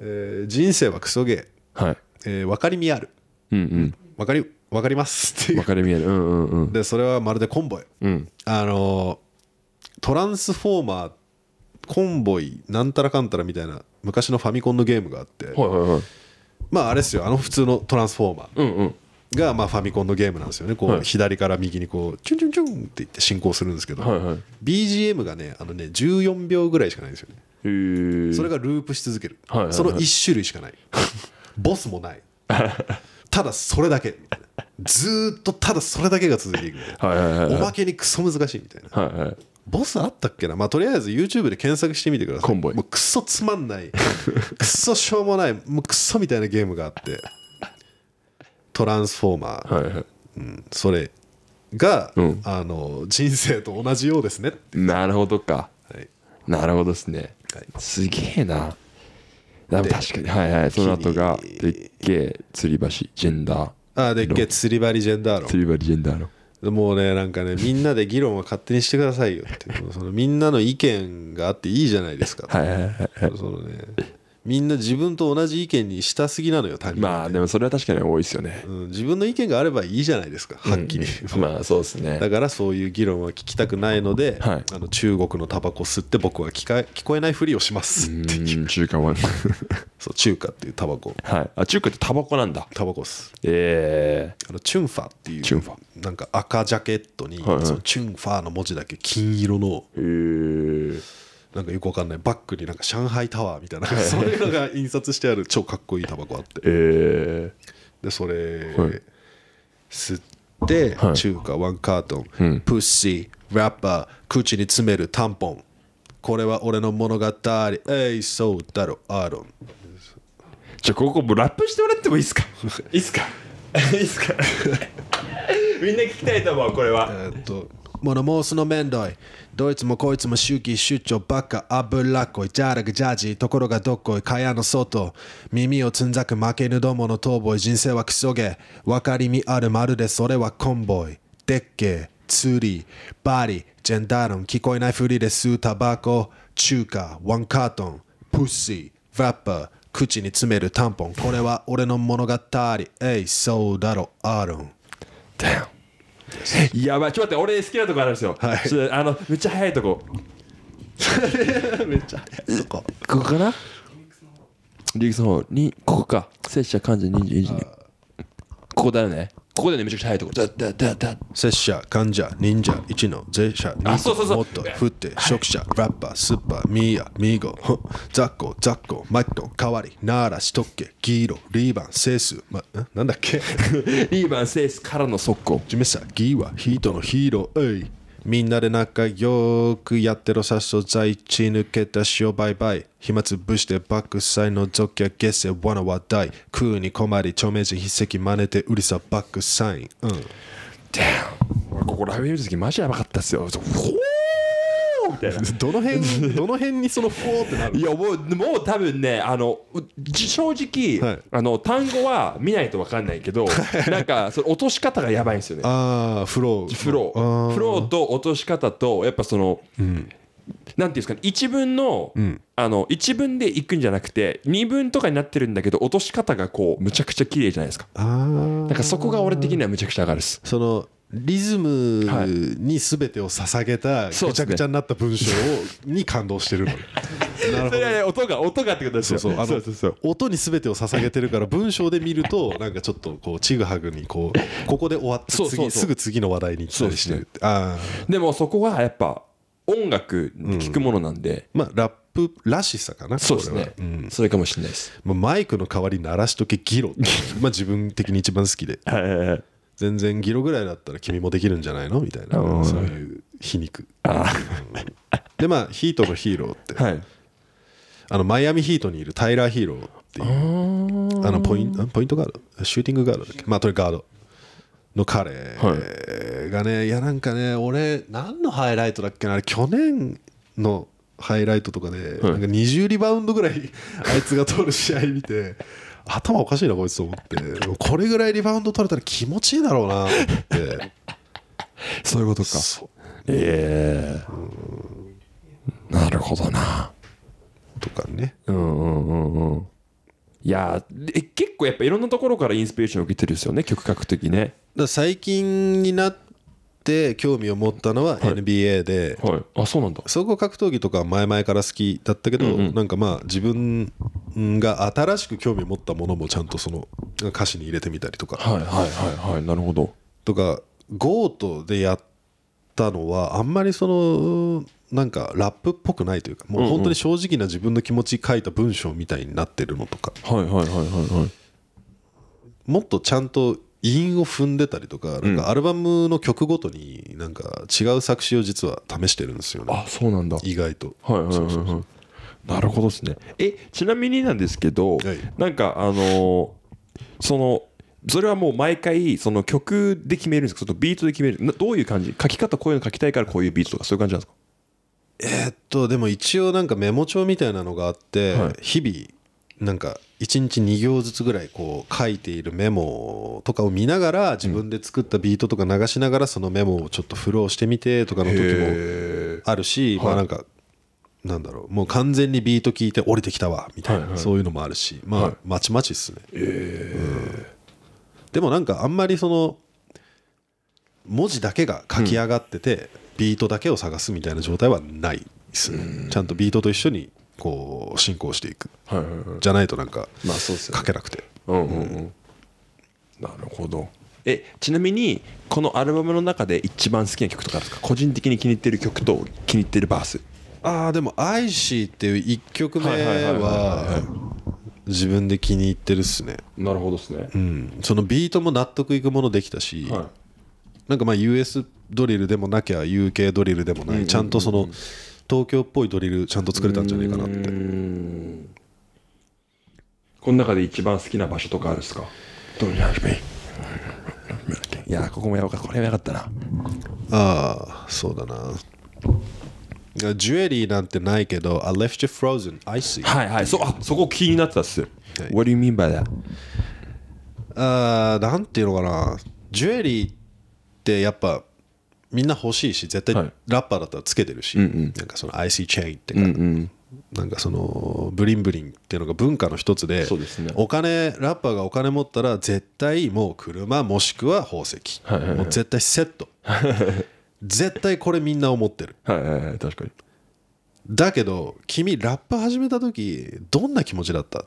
えー、人生はクソゲー、はいえー、分かりみあるうんうん分かり分かりますっていう分かりみあるうんうんうん でそれはまるでコンボイ、うん、あのトランスフォーマーコンボイなんたらかんたらみたいな昔のファミコンのゲームがあって、はいはいはい、まああれですよあの普通のトランスフォーマー、うんうん、がまあファミコンのゲームなんですよねこう左から右にこうチュンチュンチュンっていって進行するんですけど、BGM がねあのね14秒ぐらいしかないんですよねそれがループし続ける、その1種類しかないボスもない ただそれだけずっとただそれだけが続いていくおまけにクソ難しいみたいな、ボスあったっけな、まあ、とりあえず YouTube で検索してみてくださいもうクソつまんない クソしょうもないもうクソみたいなゲームがあってトランスフォーマー、はいはいうん、それが、うん、あの人生と同じようですねなるほどか、はい、なるほどですね、はい、すげえな確かにはいはいその後がでっけえ吊り橋ジェンダーああでっけえ釣り針ジェンダーロ釣り針ジェンダーロもうねなんかねみんなで議論は勝手にしてくださいよってそのみんなの意見があっていいじゃないですか はいはいはい、はい、そのねみんな自分と同じ意見にしたすぎなのよ他人まあでもそれは確かに多いですよね、うん、自分の意見があればいいじゃないですかはっきり、うん、まあそうですねだからそういう議論は聞きたくないので、はい、あの中国のタバコ吸って僕は聞か聞こえないふりをしますっていう中華は そう中華っていうタバコはいあ中華ってタバコなんだタバコっすええー、あのチュンファっていうチュンファなんか赤ジャケットに、はいはい、そのチュンファの文字だけ金色のへえーなんかよくわかんないバックになんか上海タワーみたいな、そういうのが印刷してある超かっこいいタバコあって、えー、でそれ、はい、吸って、はい、中華ワンカートン、うん、プッシーラッパー口に詰めるタンポンこれは俺の物語えいそうだろアロンじゃあここもラップしてもらってもいいですか いいっすか いいっすか みんな聞きたいと思うこれはえっとモースのめんどい。どいつもこいつも周期出張ばっか脂っこい。ジャーラグジャージー、ところがどっこい。蚊帳の外。耳をつんざく負けぬどもの遠吠い。人生はクソゲわ分かりみあるまるでそれはコンボイ。でっけーリーバリ、ジェンダーロン、聞こえないふりで吸うタバコ、中華、ワンカートン、プッシー、ラッパー、口に詰めるタンポン。これは俺の物語。えい、そうだろ、アーロン。やばいちょっと待って俺好きなとこあるんですよ、はい、あのめっちゃ早いとこめっちゃ早いこここかなリークスの方にここか拙者患者22ここだよねここでね、めちゃくちゃ速いところ。だだだだ拙者、患者、忍者、一の、税者、二そうそうそうもっと、振って、職者、ラッパー、スーパー、ミーヤ、ミーゴ、雑魚、雑魚、マイト、代わり、ならしとっけ、ギーロ、リーバン、セース、ま、なんだっけ リーバン、セースからの速攻。ジメサギーはヒートのヒーロー、えい。みんなで仲良くやってろさ素材血抜けたし塩バイバイ暇つぶして爆災のぞきゃゲ世話の話題食うに困り著名人筆跡真似てうりさバックサインうん Damn 俺ここライブ見る時マジやばかったっすよたいな どの辺 どの辺にそのフォーってなるいやもうもう多分ねあの正直、はい、あの単語は見ないと分かんないけどなんかその落とし方がやばいんですよねああフローフローフローと落とし方とやっぱその、うん、なんていうんですか、ね、一文の、うん、あの一文でいくんじゃなくて二文とかになってるんだけど落とし方がこうむちゃくちゃ綺麗じゃないですかあんかそこが俺的にはむちゃくちゃ上がるっすそのリズムにすべてを捧げた、ぐちゃぐちゃになった文章に感動してるの。るいやいや音が音がってことですよ。そうそうそうそう音にすべてを捧げてるから文章で見ると なんかちょっとこうちぐはぐにこうここで終わって次すぐ次の話題に行ったりしてる。であでもそこはやっぱ音楽聞くものなんで、うん、まあラップらしさかなそうですね、うん、それかもしれないです、まあ、マイクの代わり鳴らしとけギロ まあ自分的に一番好きではいはいはい全然ギロぐらいだったら君もできるんじゃないのみたいな、うん、そういう皮肉、でまあヒートのヒーローって、はい、あのマイアミヒートにいるタイラー・ヒーローっていうあのポインポイントガードシューティングガードだっけまあとにかくガードの彼がね、はい、いやなんかね俺何のハイライトだっけな去年のハイライトとかで、なんか20リバウンドぐらいあいつが取る試合見て頭おかしいなこいつと思ってこれぐらいリバウンド取れたら気持ちいいだろうなってそういうことかええー、なるほどなとかねうんうんうんうんいや結構やっぱいろんなところからインスピレーションを受けてるですよね曲格的ね最近になってて興味を持ったのは NBA で、はい、はい、あそうなんだ総合格闘技とか前々から好きだったけど、うんうん、なんかまあ自分が新しく興味持ったものもちゃんとその歌詞に入れてみたりとかはいはいはいはいなるほどとかゴートでやったのはあんまりそのなんかラップっぽくないというかもう本当に正直な自分の気持ち書いた文章みたいになってるのとかはいはいはいはいはいもっとちゃんと韻を踏んでたりとかなんかアルバムの曲ごとになんか違う作詞を実は試してるんですよね、うん、あそうなんだ意外とはいはいはいはいなるほどですねえちなみになんですけど、はい、なんかあのー、そのそれはもう毎回その曲で決めるんですかそのビートで決めるどういう感じ書き方こういうの書きたいからこういうビートとかそういう感じなんですかえー、っとでも一応なんかメモ帳みたいなのがあって、はい、日々なんか1日2行ずつぐらいこう書いているメモとかを見ながら自分で作ったビートとか流しながらそのメモをちょっとフローしてみてとかの時もあるしまあなんかなんだろうもう完全にビート聞いて降りてきたわみたいなそういうのもあるしまあまちまちっすね、でもなんかあんまりその文字だけが書き上がっててビートだけを探すみたいな状態はないですねちゃんとビートと一緒にこう進行していく、はいはいはい、じゃないとなんか、まあそうですね、書けなくて、うんうんうんなるほどえちなみにこのアルバムの中で一番好きな曲とかですか個人的に気に入ってる曲と気に入ってるバースああでも「アイシー」っていう1曲目は自分で気に入ってるっすねなるほどですねうんそのビートも納得いくものできたし、はいなんかまあ US ドリルでもなきゃ UK ドリルでもない、ちゃんとその東京っぽいドリルちゃんと作れたんじゃないかなってこの中で一番好きな場所とかあるんですかいやここもやろうかこれややかったなああそうだなジュエリーなんてないけど I left you frozen icy はいはいそあそこ気になってたっす、はい、What do you mean by that? あなんていうのかなジュエリーってやっぱみんな欲しいし絶対ラッパーだったらつけてるし、はい、なんかその IC チェインってか、うんうんなんかそのブリンブリンっていうのが文化の一つでお金ラッパーがお金持ったら絶対もう車もしくは宝石もう絶対セット 絶対これみんな思ってる確かにだけど君ラップ始めた時どんな気持ちだった、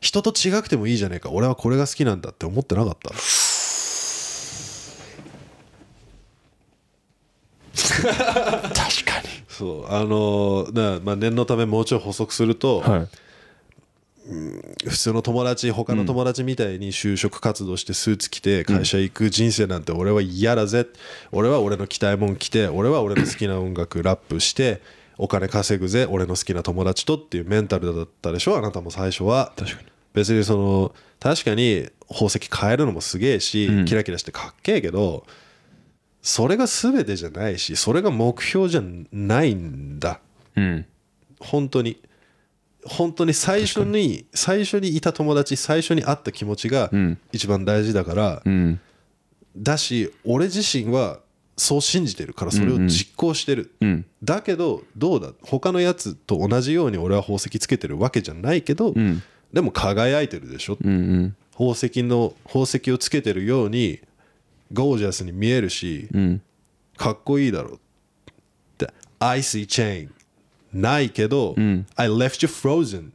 人と違くてもいいじゃねえか俺はこれが好きなんだって思ってなかった確かにそうあのな、まあ、念のためもうちょい補足すると、はい普通の友達他の友達みたいに就職活動してスーツ着て会社行く人生なんて俺は嫌だぜ俺は俺の着たいもん着て俺は俺の好きな音楽ラップしてお金稼ぐぜ俺の好きな友達とっていうメンタルだったでしょあなたも最初は別にその確かに宝石買えるのもすげえしキラキラしてかっけえけど、それが全てじゃないしそれが目標じゃないんだ、うん、本当に本当に最初に最初にいた友達最初に会った気持ちが一番大事だから、うん、だし俺自身はそう信じてるからそれを実行してる、うんうん、だけどどうだ他のやつと同じように俺は宝石つけてるわけじゃないけど、うん、でも輝いてるでしょ、うんうん、宝石の宝石をつけてるようにゴージャスに見えるし、うん、かっこいいだろうって「I s e chain」ないけど、うん、I left you frozen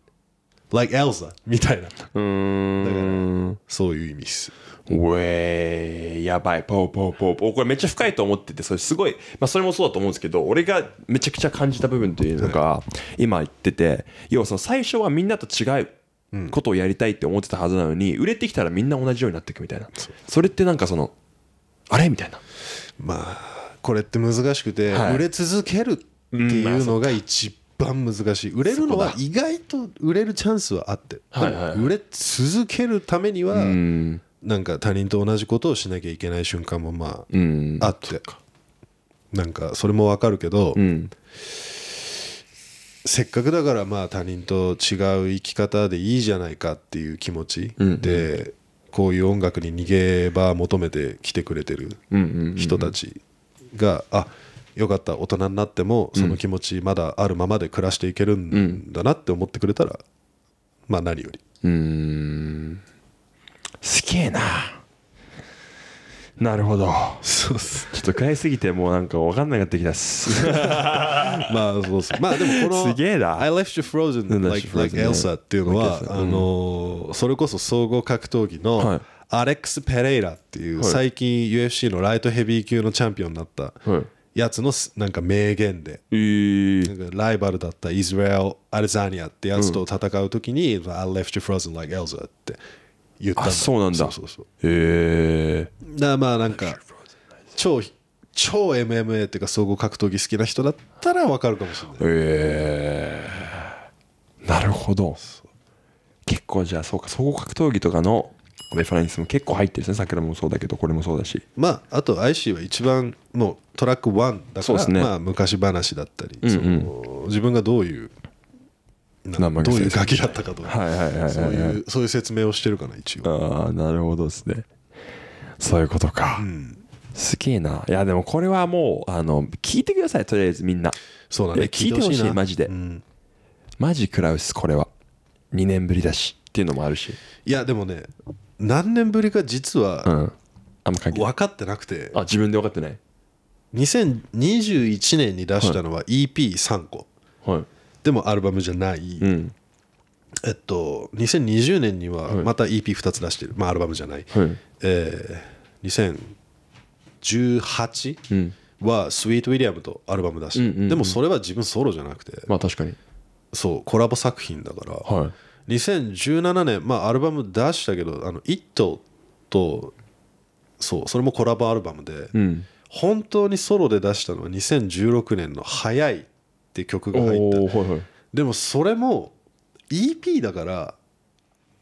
like Elsa みたいなうんだからそういう意味ですウェーやばいポーポーポーポーこれめっちゃ深いと思っててそれすごい、まあ、それもそうだと思うんですけど俺がめちゃくちゃ感じた部分というのが今言ってて要はその最初はみんなと違うことをやりたいって思ってたはずなのに売れてきたらみんな同じようになっていくみたいなそれってなんかそのあれみたいなまあこれって難しくて、はい、売れ続けるっていうのが一番難しい売れるのは意外と売れるチャンスはあって売れ続けるためにはなんか他人と同じことをしなきゃいけない瞬間もまああってなんかそれもわかるけど、せっかくだからまあ他人と違う生き方でいいじゃないかっていう気持ちでこういう音楽に逃げ場求めて来てくれてる人たちがあよかった大人になってもその気持ちまだあるままで暮らしていけるんだなって思ってくれたらまあ何よりうんすげえななるほどそうすちょっと買いすぎてもうなんか分かんなくなってきたっす まあそうすまあでもこのすげえな I left you frozen like, like Elsa っていうのは、あのそれこそ総合格闘技の、アレックス・ペレイラっていう最近 UFC のライトヘビー級のチャンピオンになったやつのなんか名言で、なんかライバルだったイスラエル・アルザニアってやつと戦う時に「I left you frozen like Elsa」って言ったんだそうなんだそうそうそうへえだあ、まあなんか超超 MMA っていうか総合格闘技好きな人だったら分かるかもしれないええなるほど結構じゃあそうか総合格闘技とかのレファレンスも結構入ってるですね桜もそうだけどこれもそうだしまああと IC は一番もうトラック1だから、ね、まあ、昔話だったり、うんうん、自分がどういうどういう楽器だったかとかそういう説明をしてるかな一応ああなるほどですねそういうことか、うん、すげえないやでもこれはもうあの聞いてくださいとりあえずみんなそうだね聞いてほしいマジで、うん、マジクラウスこれは2年ぶりだしっていうのもあるしいやでもね何年ぶりか実は、うん、あんま分かってなくてあ自分で分かってない2021年に出したのは EP3 個、はいでもアルバムじゃない、うん、えっと、2020年にはまた EP2 つ出してる、はい、まあ、アルバムじゃない、はい、えー、2018はスイート・ウィリアムとアルバム出して、うん、でもそれは自分ソロじゃなくて、まあ、確かにそうコラボ作品だから、はい、2017年、まあ、アルバム出したけど「あの IT」とそうそれもコラボアルバムで、うん、本当にソロで出したのは2016年の早いって曲が入った、はいはい、でもそれも EP だから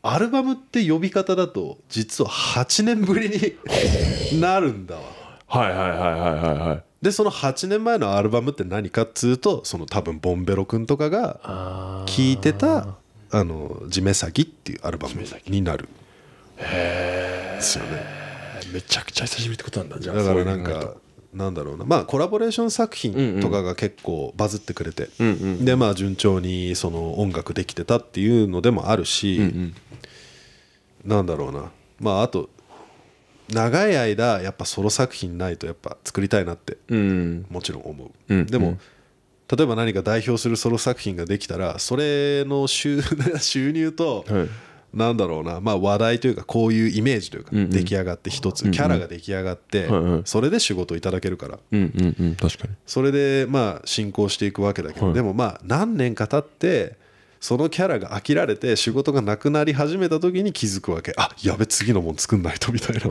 アルバムって呼び方だと実は8年ぶりに なるんだわはいはいはいはいはいはいでその8年前のアルバムって何かっつうとその多分ボンベロ君とかが聴いてた「あの地めさぎ」っていうアルバムになるへえですよねめちゃくちゃ久しぶりってことなんだじゃあだからなんかなんだろうなまあコラボレーション作品とかが結構バズってくれて、うんうん、でまあ順調にその音楽できてたっていうのでもあるし、うん、なんだろうなまああと長い間やっぱソロ作品ないとやっぱ作りたいなってもちろん思う、うんうん、でも、例えば何か代表するソロ作品ができたらそれの収 収入と、はいなんだろうな、まあ、話題というかこういうイメージというか出来上がって一つキャラが出来上がってそれで仕事をいただけるからそれでまあ進行していくわけだけどでもまあ何年か経ってそのキャラが飽きられて仕事がなくなり始めた時に気づくわけあやべ次のもん作んないとみたいな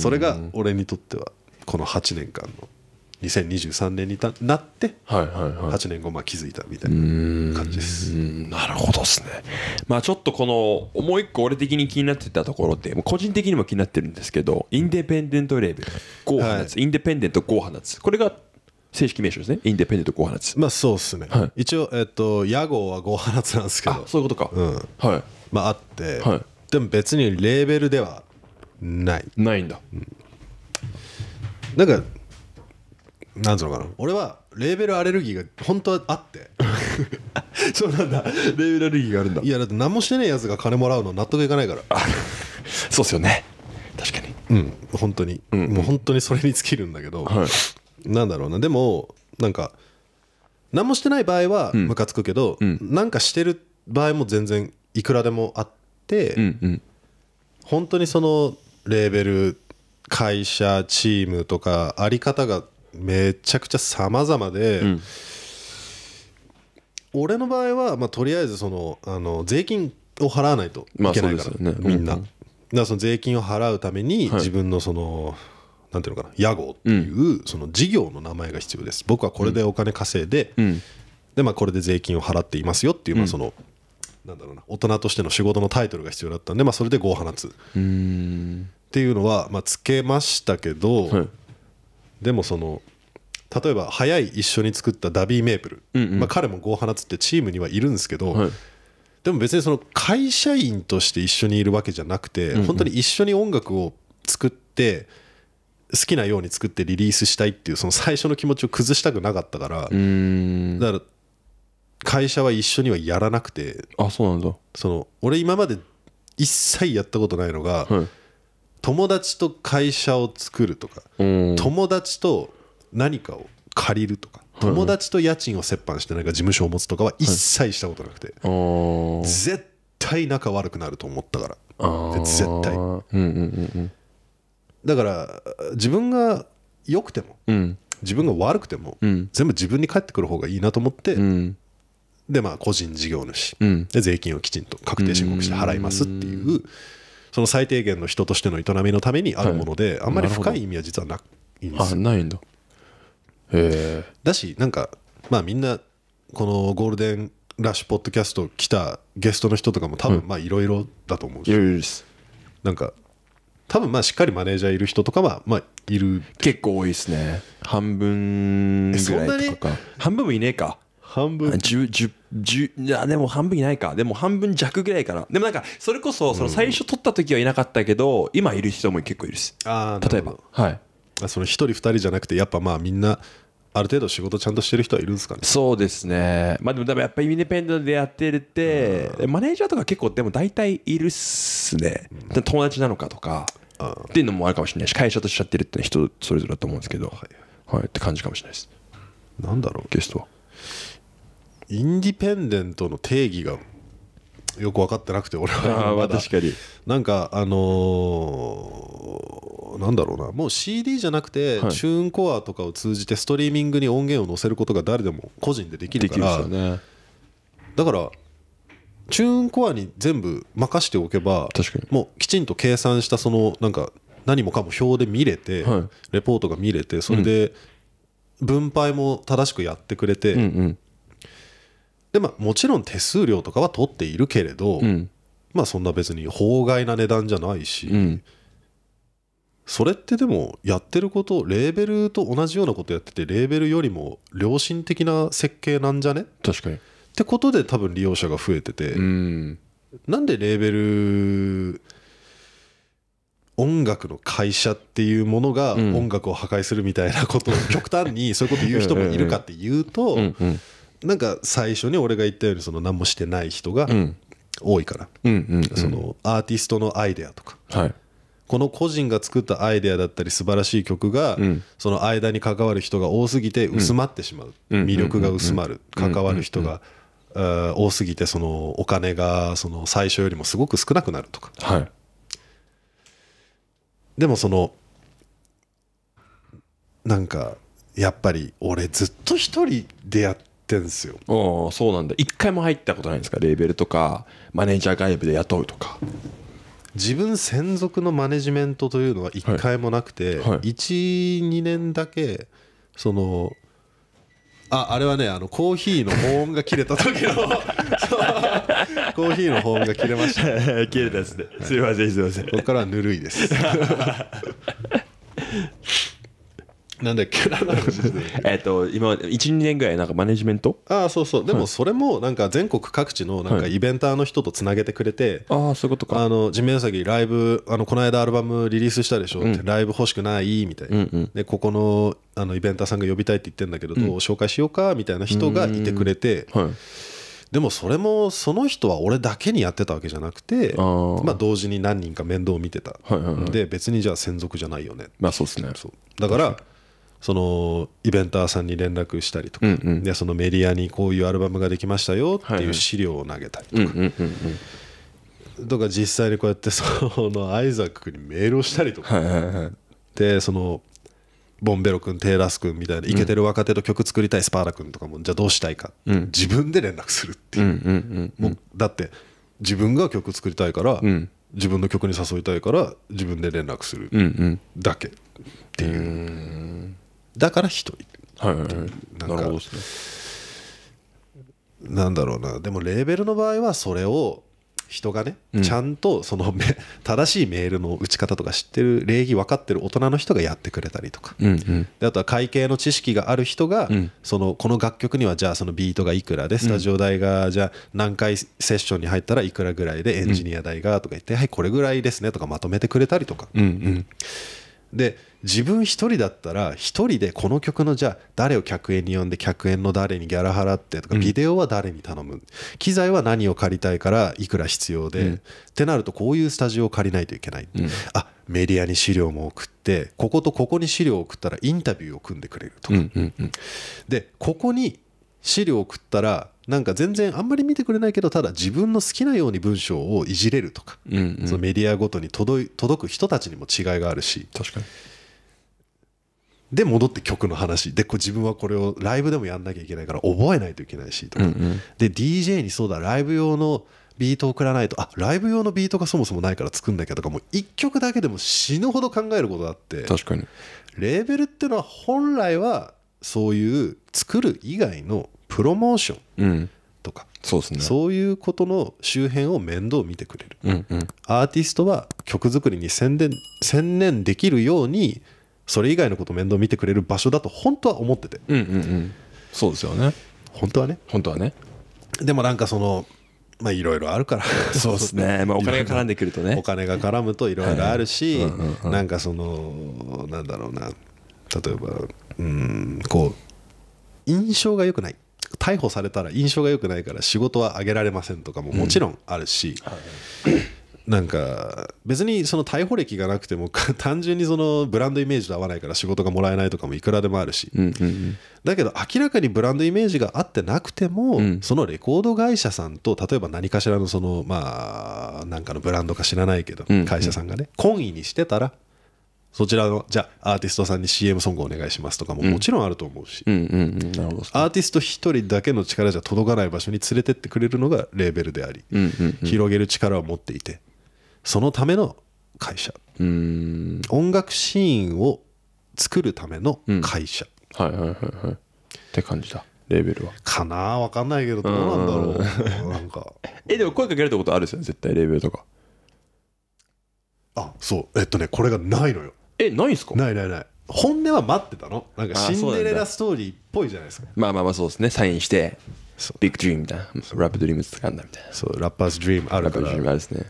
それが俺にとってはこの8年間の2023年になって8年後まあ気づいたみたいな感じです、なるほどですね、まあ、ちょっとこのもう一個俺的に気になってたところって個人的にも気になってるんですけどインデペンデントレーベルゴーハナツ、はい、インデペンデントゴーハナツこれが正式名称ですねインデペンデントゴーハナツまあそうですね、はい、一応えっと屋号はゴーハナツなんですけどそういうことか、うん、はいまああって、はい、でも別にレーベルではないないんだ、うん、なんかなんつうのかな俺はレーベルアレルギーが本当はあって そうなんだレーベルアレルギーがあるんだいやだって何もしてねえやつが金もらうの納得いかないからそうっすよね確かにうん本当に、うん、もう本当にそれに尽きるんだけど、はい、なんだろうなでもなんか何もしてない場合はムカつくけど、うん、なんかしてる場合も全然いくらでもあって、うんうん、本当にそのレーベル会社チームとかあり方がめちゃくちゃ様々で、うん、俺の場合は、まあ、とりあえずそのあの税金を払わないといけないから、ね、みんな、うん、だその税金を払うために自分のその、はい、なんていうのかな屋号っていうその事業の名前が必要です、僕はこれでお金稼いで、うん、でまあ、これで税金を払っていますよっていう、まあそのなんだろうな大人としての仕事のタイトルが必要だったんで、まあ、それで「ゴを放つっていうのは、まあ、つけましたけど、はいでもその例えば早い一緒に作ったダビー・メープル、うんうん、まあ、彼もゴーハナツってチームにはいるんですけど、はい、でも別にその会社員として一緒にいるわけじゃなくて、うんうん、本当に一緒に音楽を作って好きなように作ってリリースしたいっていうその最初の気持ちを崩したくなかったからだから会社は一緒にはやらなくてあそうなんだその俺今まで一切やったことないのが、はい友達と会社を作るとか、友達と何かを借りるとか友達と家賃を折半してなんか事務所を持つとかは一切したことなくて、絶対仲悪くなると思ったから絶対、だから自分が良くても、自分が悪くても、全部自分に返ってくる方がいいなと思って、でまあ個人事業主、で税金をきちんと確定申告して払いますっていう、その最低限の人としての営みのためにあるもので、はい、あんまり深い意味は実はないんですあないんだへえだしなんかまあみんなこのゴールデンラッシュポッドキャスト来たゲストの人とかも多分まあいろいろだと思うし、うん、いろいろですなんか多分まあしっかりマネージャーいる人とかはまあいる結構多いですね半分ぐらいとか半分もいねえか半分10いやでも半分いないかでも半分弱ぐらいかなでもなんかそれこそその最初取った時はいなかったけど、今いる人も結構いるしあー例えばはいあその一人二人じゃなくてやっぱまあみんなある程度仕事ちゃんとしてる人はいるんですかねそうですねまあでもでもやっぱりインディペンデントでやってるってマネージャーとか結構でも大体いるっすね友達なのかとかっていうのもあるかもしれないし会社としちゃってるって人それぞれだと思うんですけどはいって感じかもしれないですなんだろうゲストはインディペンデントの定義がよく分かってなくて俺はまだ確かになんかあのなんだろうなもう CD じゃなくてチューンコアとかを通じてストリーミングに音源を載せることが誰でも個人でできるからだからチューンコアに全部任しておけばもうきちんと計算したそのなんか何もかも表で見れてレポートが見れてそれで分配も正しくやってくれてでまあ、もちろん手数料とかは取っているけれど、うん、まあそんな別に法外な値段じゃないし、うん、それってでもやってることレーベルと同じようなことやっててレーベルよりも良心的な設計なんじゃね確かにってことで多分利用者が増えてて、うん、なんでレーベル音楽の会社っていうものが音楽を破壊するみたいなことを極端にそういうこと言う人もいるかっていうと。うんうんなんか最初に俺が言ったようにその何もしてない人が多いから、そのアーティストのアイデアとか、はい、この個人が作ったアイデアだったり素晴らしい曲が、その間に関わる人が多すぎて薄まってしまう、魅力が薄まる、関わる人が、多すぎてそのお金がその最初よりもすごく少なくなるとか、はい、でもそのなんかやっぱり俺ずっと一人でやってってんすよおそうなんだ一回も入ったことないんですかレーベルとかマネージャー外部で雇うとか自分専属のマネジメントというのは一回もなくて、はいはい、12年だけそのああれはねあのコーヒーの保温が切れた時の コーヒーの保温が切れました、切れたですね、はい、すいませんすいませんここからはぬるいです なんだっけ えっと今12年ぐらいなんかマネジメントああそうそうでもそれもなんか全国各地のなんかイベンターの人とつなげてくれて、ああそういうことかあの地面うライブあのこの間アルバムリリースしたでしょ、うん、ライブ欲しくないみたいな、うんうん、でここのあのイベンターさんが呼びたいって言ってんだけど、どう紹介しようかみたいな人がいてくれて、はい、でもそれもその人は俺だけにやってたわけじゃなくてまあ同時に何人か面倒を見てた、はいはいはい、で別にじゃあ専属じゃないよねまあそうですねだからそのイベンターさんに連絡したりとか、うんうん、でそのメディアにこういうアルバムができましたよっていう資料を投げたりとか。とか実際にこうやってそのアイザックにメールをしたりとか、はいはいはい、でそのボンベロ君テーラス君みたいなイケてる若手と曲作りたいスパーラ君とかもじゃあどうしたいか、自分で連絡するっていううんもうだって自分が曲作りたいから、うん、自分の曲に誘いたいから自分で連絡するだけっていう、うんだから一人はいはいなるほどですねなんだろうなでもレーベルの場合はそれを人がね、うんちゃんとそのめ 正しいメールの打ち方とか知ってる礼儀分かってる大人の人がやってくれたりとか、うんうんであとは会計の知識がある人が、うんそのこの楽曲にはじゃあそのビートがいくらでスタジオ代がじゃあ何回セッションに入ったらいくらぐらいでエンジニア代がとか言って、はいこれぐらいですねとかまとめてくれたりとか、うんうんで自分1人だったら1人でこの曲のじゃあ誰を客演に呼んで客演の誰にギャラ払ってとかビデオは誰に頼む、うん、機材は何を借りたいからいくら必要で、うん、ってなるとこういうスタジオを借りないといけない、うん、あメディアに資料も送ってこことここに資料を送ったらインタビューを組んでくれるとか、うんうんうん、でここに資料送ったらなんか全然あんまり見てくれないけどただ自分の好きなように文章をいじれるとか、うんうん、そのメディアごとに届く人たちにも違いがあるし確かにで戻って曲の話でこ自分はこれをライブでもやんなきゃいけないから覚えないといけないしとか、うんうん、で DJ にそうだライブ用のビートを送らないとあライブ用のビートがそもそもないから作んなきゃとかもう1曲だけでも死ぬほど考えることがあって確かにレーベルっていうのは本来はそういう作る以外のプロモーションとか、そうですね、そういうことの周辺を面倒見てくれる、うんうん、アーティストは曲作りに専念専念できるようにそれ以外のこと面倒見てくれる場所だと本当は思ってて、うんうんうん、そうですよね本当はね本当はねでもなんかそのまあいろいろあるからそうですね、まあ、お金が絡んでくるとねお金が絡むといろいろあるし、はいうんうん、なんかそのなんだろうな例えばうんこう印象が良くない逮捕されたら印象が良くないから仕事はあげられませんとかももちろんあるし、なんか別にその逮捕歴がなくても 単純にそのブランドイメージと合わないから仕事がもらえないとかもいくらでもあるし、だけど明らかにブランドイメージが合ってなくても、そのレコード会社さんと例えば何かしらのそのまあなんかのブランドか知らないけど会社さんがね懇意にしてたらそちらのじゃあアーティストさんに CM ソングお願いしますとかももちろんあると思うし、アーティスト1人だけの力じゃ届かない場所に連れてってくれるのがレーベルであり、広げる力を持っていてそのための会社音楽シーンを作るための会社、はいはいはいはいって感じだレーベルはかな分かんないけどどうなんだろうなんか えでも声かけられたことあるじゃん絶対レーベルとかあそうえっとねこれがないのよえないんすかないないない本音は待ってたのなんかシンデレラストーリーっぽいじゃないですかまあまあまあそうですねサインしてそうビッグドリームみたいなラップドリームかんだみたいなそうラッパーズ・ドリームあラるパーかドリームあるですね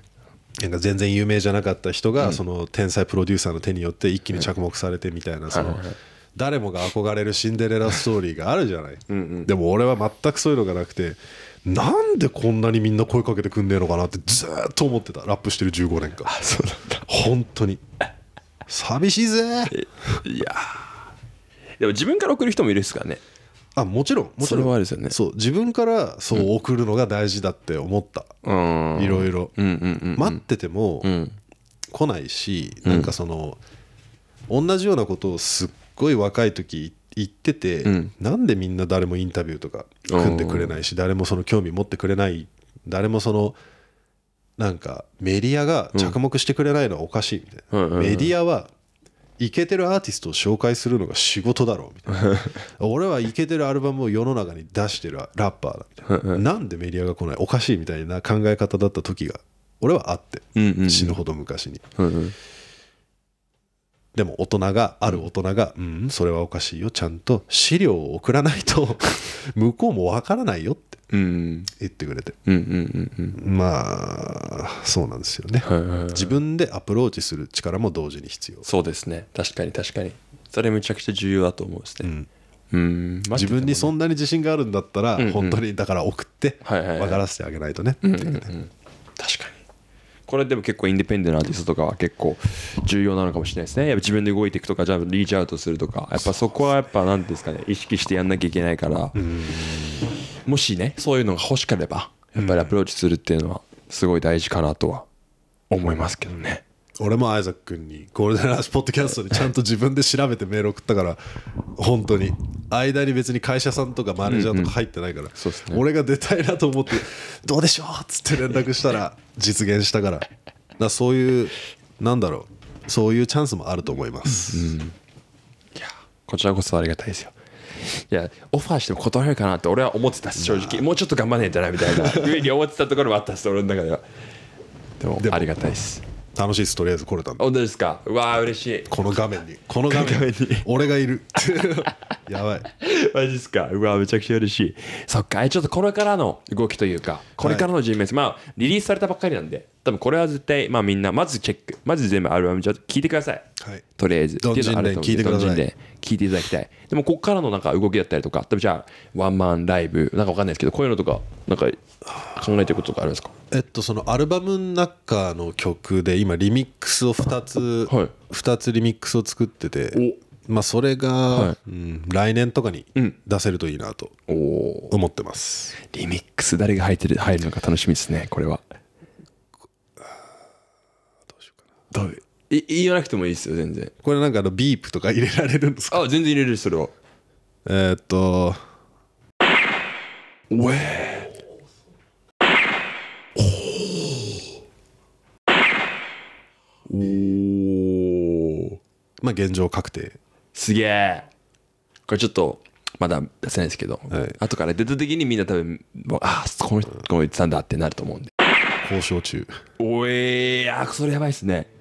なんか全然有名じゃなかった人が、その天才プロデューサーの手によって一気に着目されてみたいな、その誰もが憧れるシンデレラストーリーがあるじゃないでも俺は全くそういうのがなくてなんでこんなにみんな声かけてくんねえのかなってずっと思ってたラップしてる15年間本当に寂しいぜいやでも自分から送る人もいるですからねあもちろんもちろんそれはあるですよねそう自分からそう送るのが大事だって思ったいろいろ待ってても来ないし、うん、なんかその同じようなことをすっごい若い時言ってて、うん、なんでみんな誰もインタビューとか組んでくれないし誰もその興味持ってくれない誰もそのなんかメディアが着目してくれないのはおかしいみたいな、うんうんうんメディアはイケてるアーティストを紹介するのが仕事だろうみたいな俺はイケてるアルバムを世の中に出してるラッパーだみたいななんでメディアが来ないおかしいみたいな考え方だった時が俺はあって、うんうん、死ぬほど昔に、うんうん、でも大人がある大人が「うんそれはおかしいよちゃんと資料を送らないと向こうもわからないよ」って言ってくれて、まあそうなんですよね、自分でアプローチする力も同時に必要そうですね確かに確かにそれめちゃくちゃ重要だと思うんですね、うんうん自分にそんなに自信があるんだったら、ん本当にだから送って分からせてあげないとねっていうね、確かにこれでも結構インディペンデントアーティストとかは結構重要なのかもしれないですねやっぱ自分で動いていくとかじゃあリーチアウトするとかやっぱそこはやっぱ何ですかね意識してやんなきゃいけないから、うんもしねそういうのが欲しければやっぱりアプローチするっていうのはすごい大事かなとは思いますけどね、俺もアイザック君にゴールデンラッシュポッドキャストにちゃんと自分で調べてメール送ったから本当に間に別に会社さんとかマネージャーとか入ってないから俺が出たいなと思ってどうでしょうっつって連絡したら実現したからだそういうなんだろうそういうチャンスもあると思います、うん、いやこちらこそありがたいですよいやオファーしても断れるかなって俺は思ってた正直もうちょっと頑張らないとなみたいなふう に思ってたところもあったし俺の中ではでもありがたいです楽しいですとりあえず来れたんで本当ですかうわー嬉しいこの画面にこの画面に俺がいる やばいマジですかうわめちゃくちゃ嬉しいそっかちょっとこれからの動きというかこれからの人面、はい、まあリリースされたばっかりなんで多分これは絶対、まあ、みんなまずチェックまず全部アルバムちょっと聞いてください、はい、とりあえずどんじんで聞いてください聞いていただきたいでもここからのなんか動きだったりとか多分じゃあワンマンライブなんかわかんないですけどこういうのとかなんか考えてることとかあるんですかえっとそのアルバムの中の曲で今リミックスを2つ、はい、2つリミックスを作っててまあそれが、はい、うん、来年とかに出せるといいなと思ってます、うん、リミックス誰が入ってる入るのか楽しみですねこれはダメい言わなくてもいいですよ全然これなんかあのビープとか入れられるんですかあ全然入れるそれはえー、っとウェおおまあ現状確定すげえこれちょっとまだ出せないですけど、はい、後から出た時にみんな多分ああこの人この言ってたんだってなると思うんで交渉中おえー、あそれやばいっすね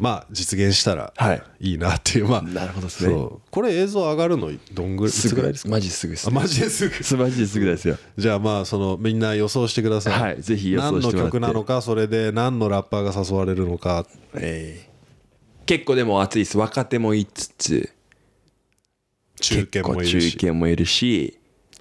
まあ、実現したらいいなっていう、まあなるほどですねこれ映像上がるのどんぐらいすぐですマジすぐです、ね、マジですぐマジですぐですよじゃあまあそのみんな予想してくださいはいぜひ予想して何の曲なのかそれで何のラッパーが誘われるのかええ結構でも熱いです若手もいつつ中堅もいるし中堅もいるし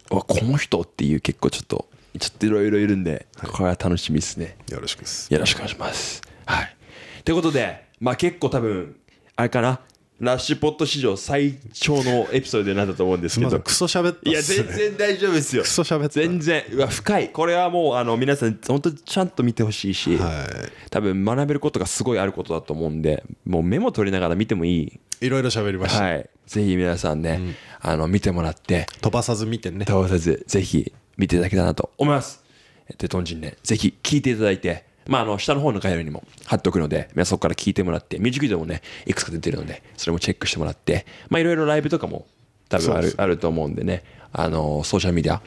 わこの人っていう結構ちょっとちょっといろいろいるんで、これは楽しみですねよろしくですよろしくお願いしますはいということでまあ結構多分あれかなラッシュポット史上最長のエピソードになったと思うんですけど。クソ喋っていや、全然大丈夫ですよ。クソ喋って全然。うわ、深い。これはもう、あの、皆さん、本当ちゃんと見てほしいし、はい、多分学べることがすごいあることだと思うんで、もうメモ取りながら見てもいい。いろいろ喋りました。はい。ぜひ皆さんね、うん、あの、見てもらって。飛ばさず見てね。飛ばさず、ぜひ見ていただけたらなと思います。で、と、トンジンね、ぜひ聞いていただいて。まあ、あの、下の方の概要にも貼っておくので、皆さんそこから聞いてもらって、ミュージックビデオもね、いくつか出てるので、それもチェックしてもらって、まあ、いろいろライブとかも多分あるあると思うんでね、あの、ソーシャルメディア、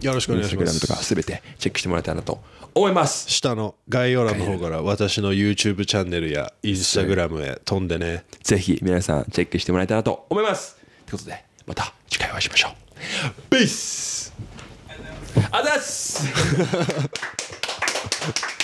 よろしくお願いします。とかすべてチェックしてもらえたらなと思います。下の概要欄の方から私の YouTube チャンネルや Instagram へ飛んでね。ぜひ皆さんチェックしてもらえたらと思います。ということで、また次回お会いしましょう。ペースあざっす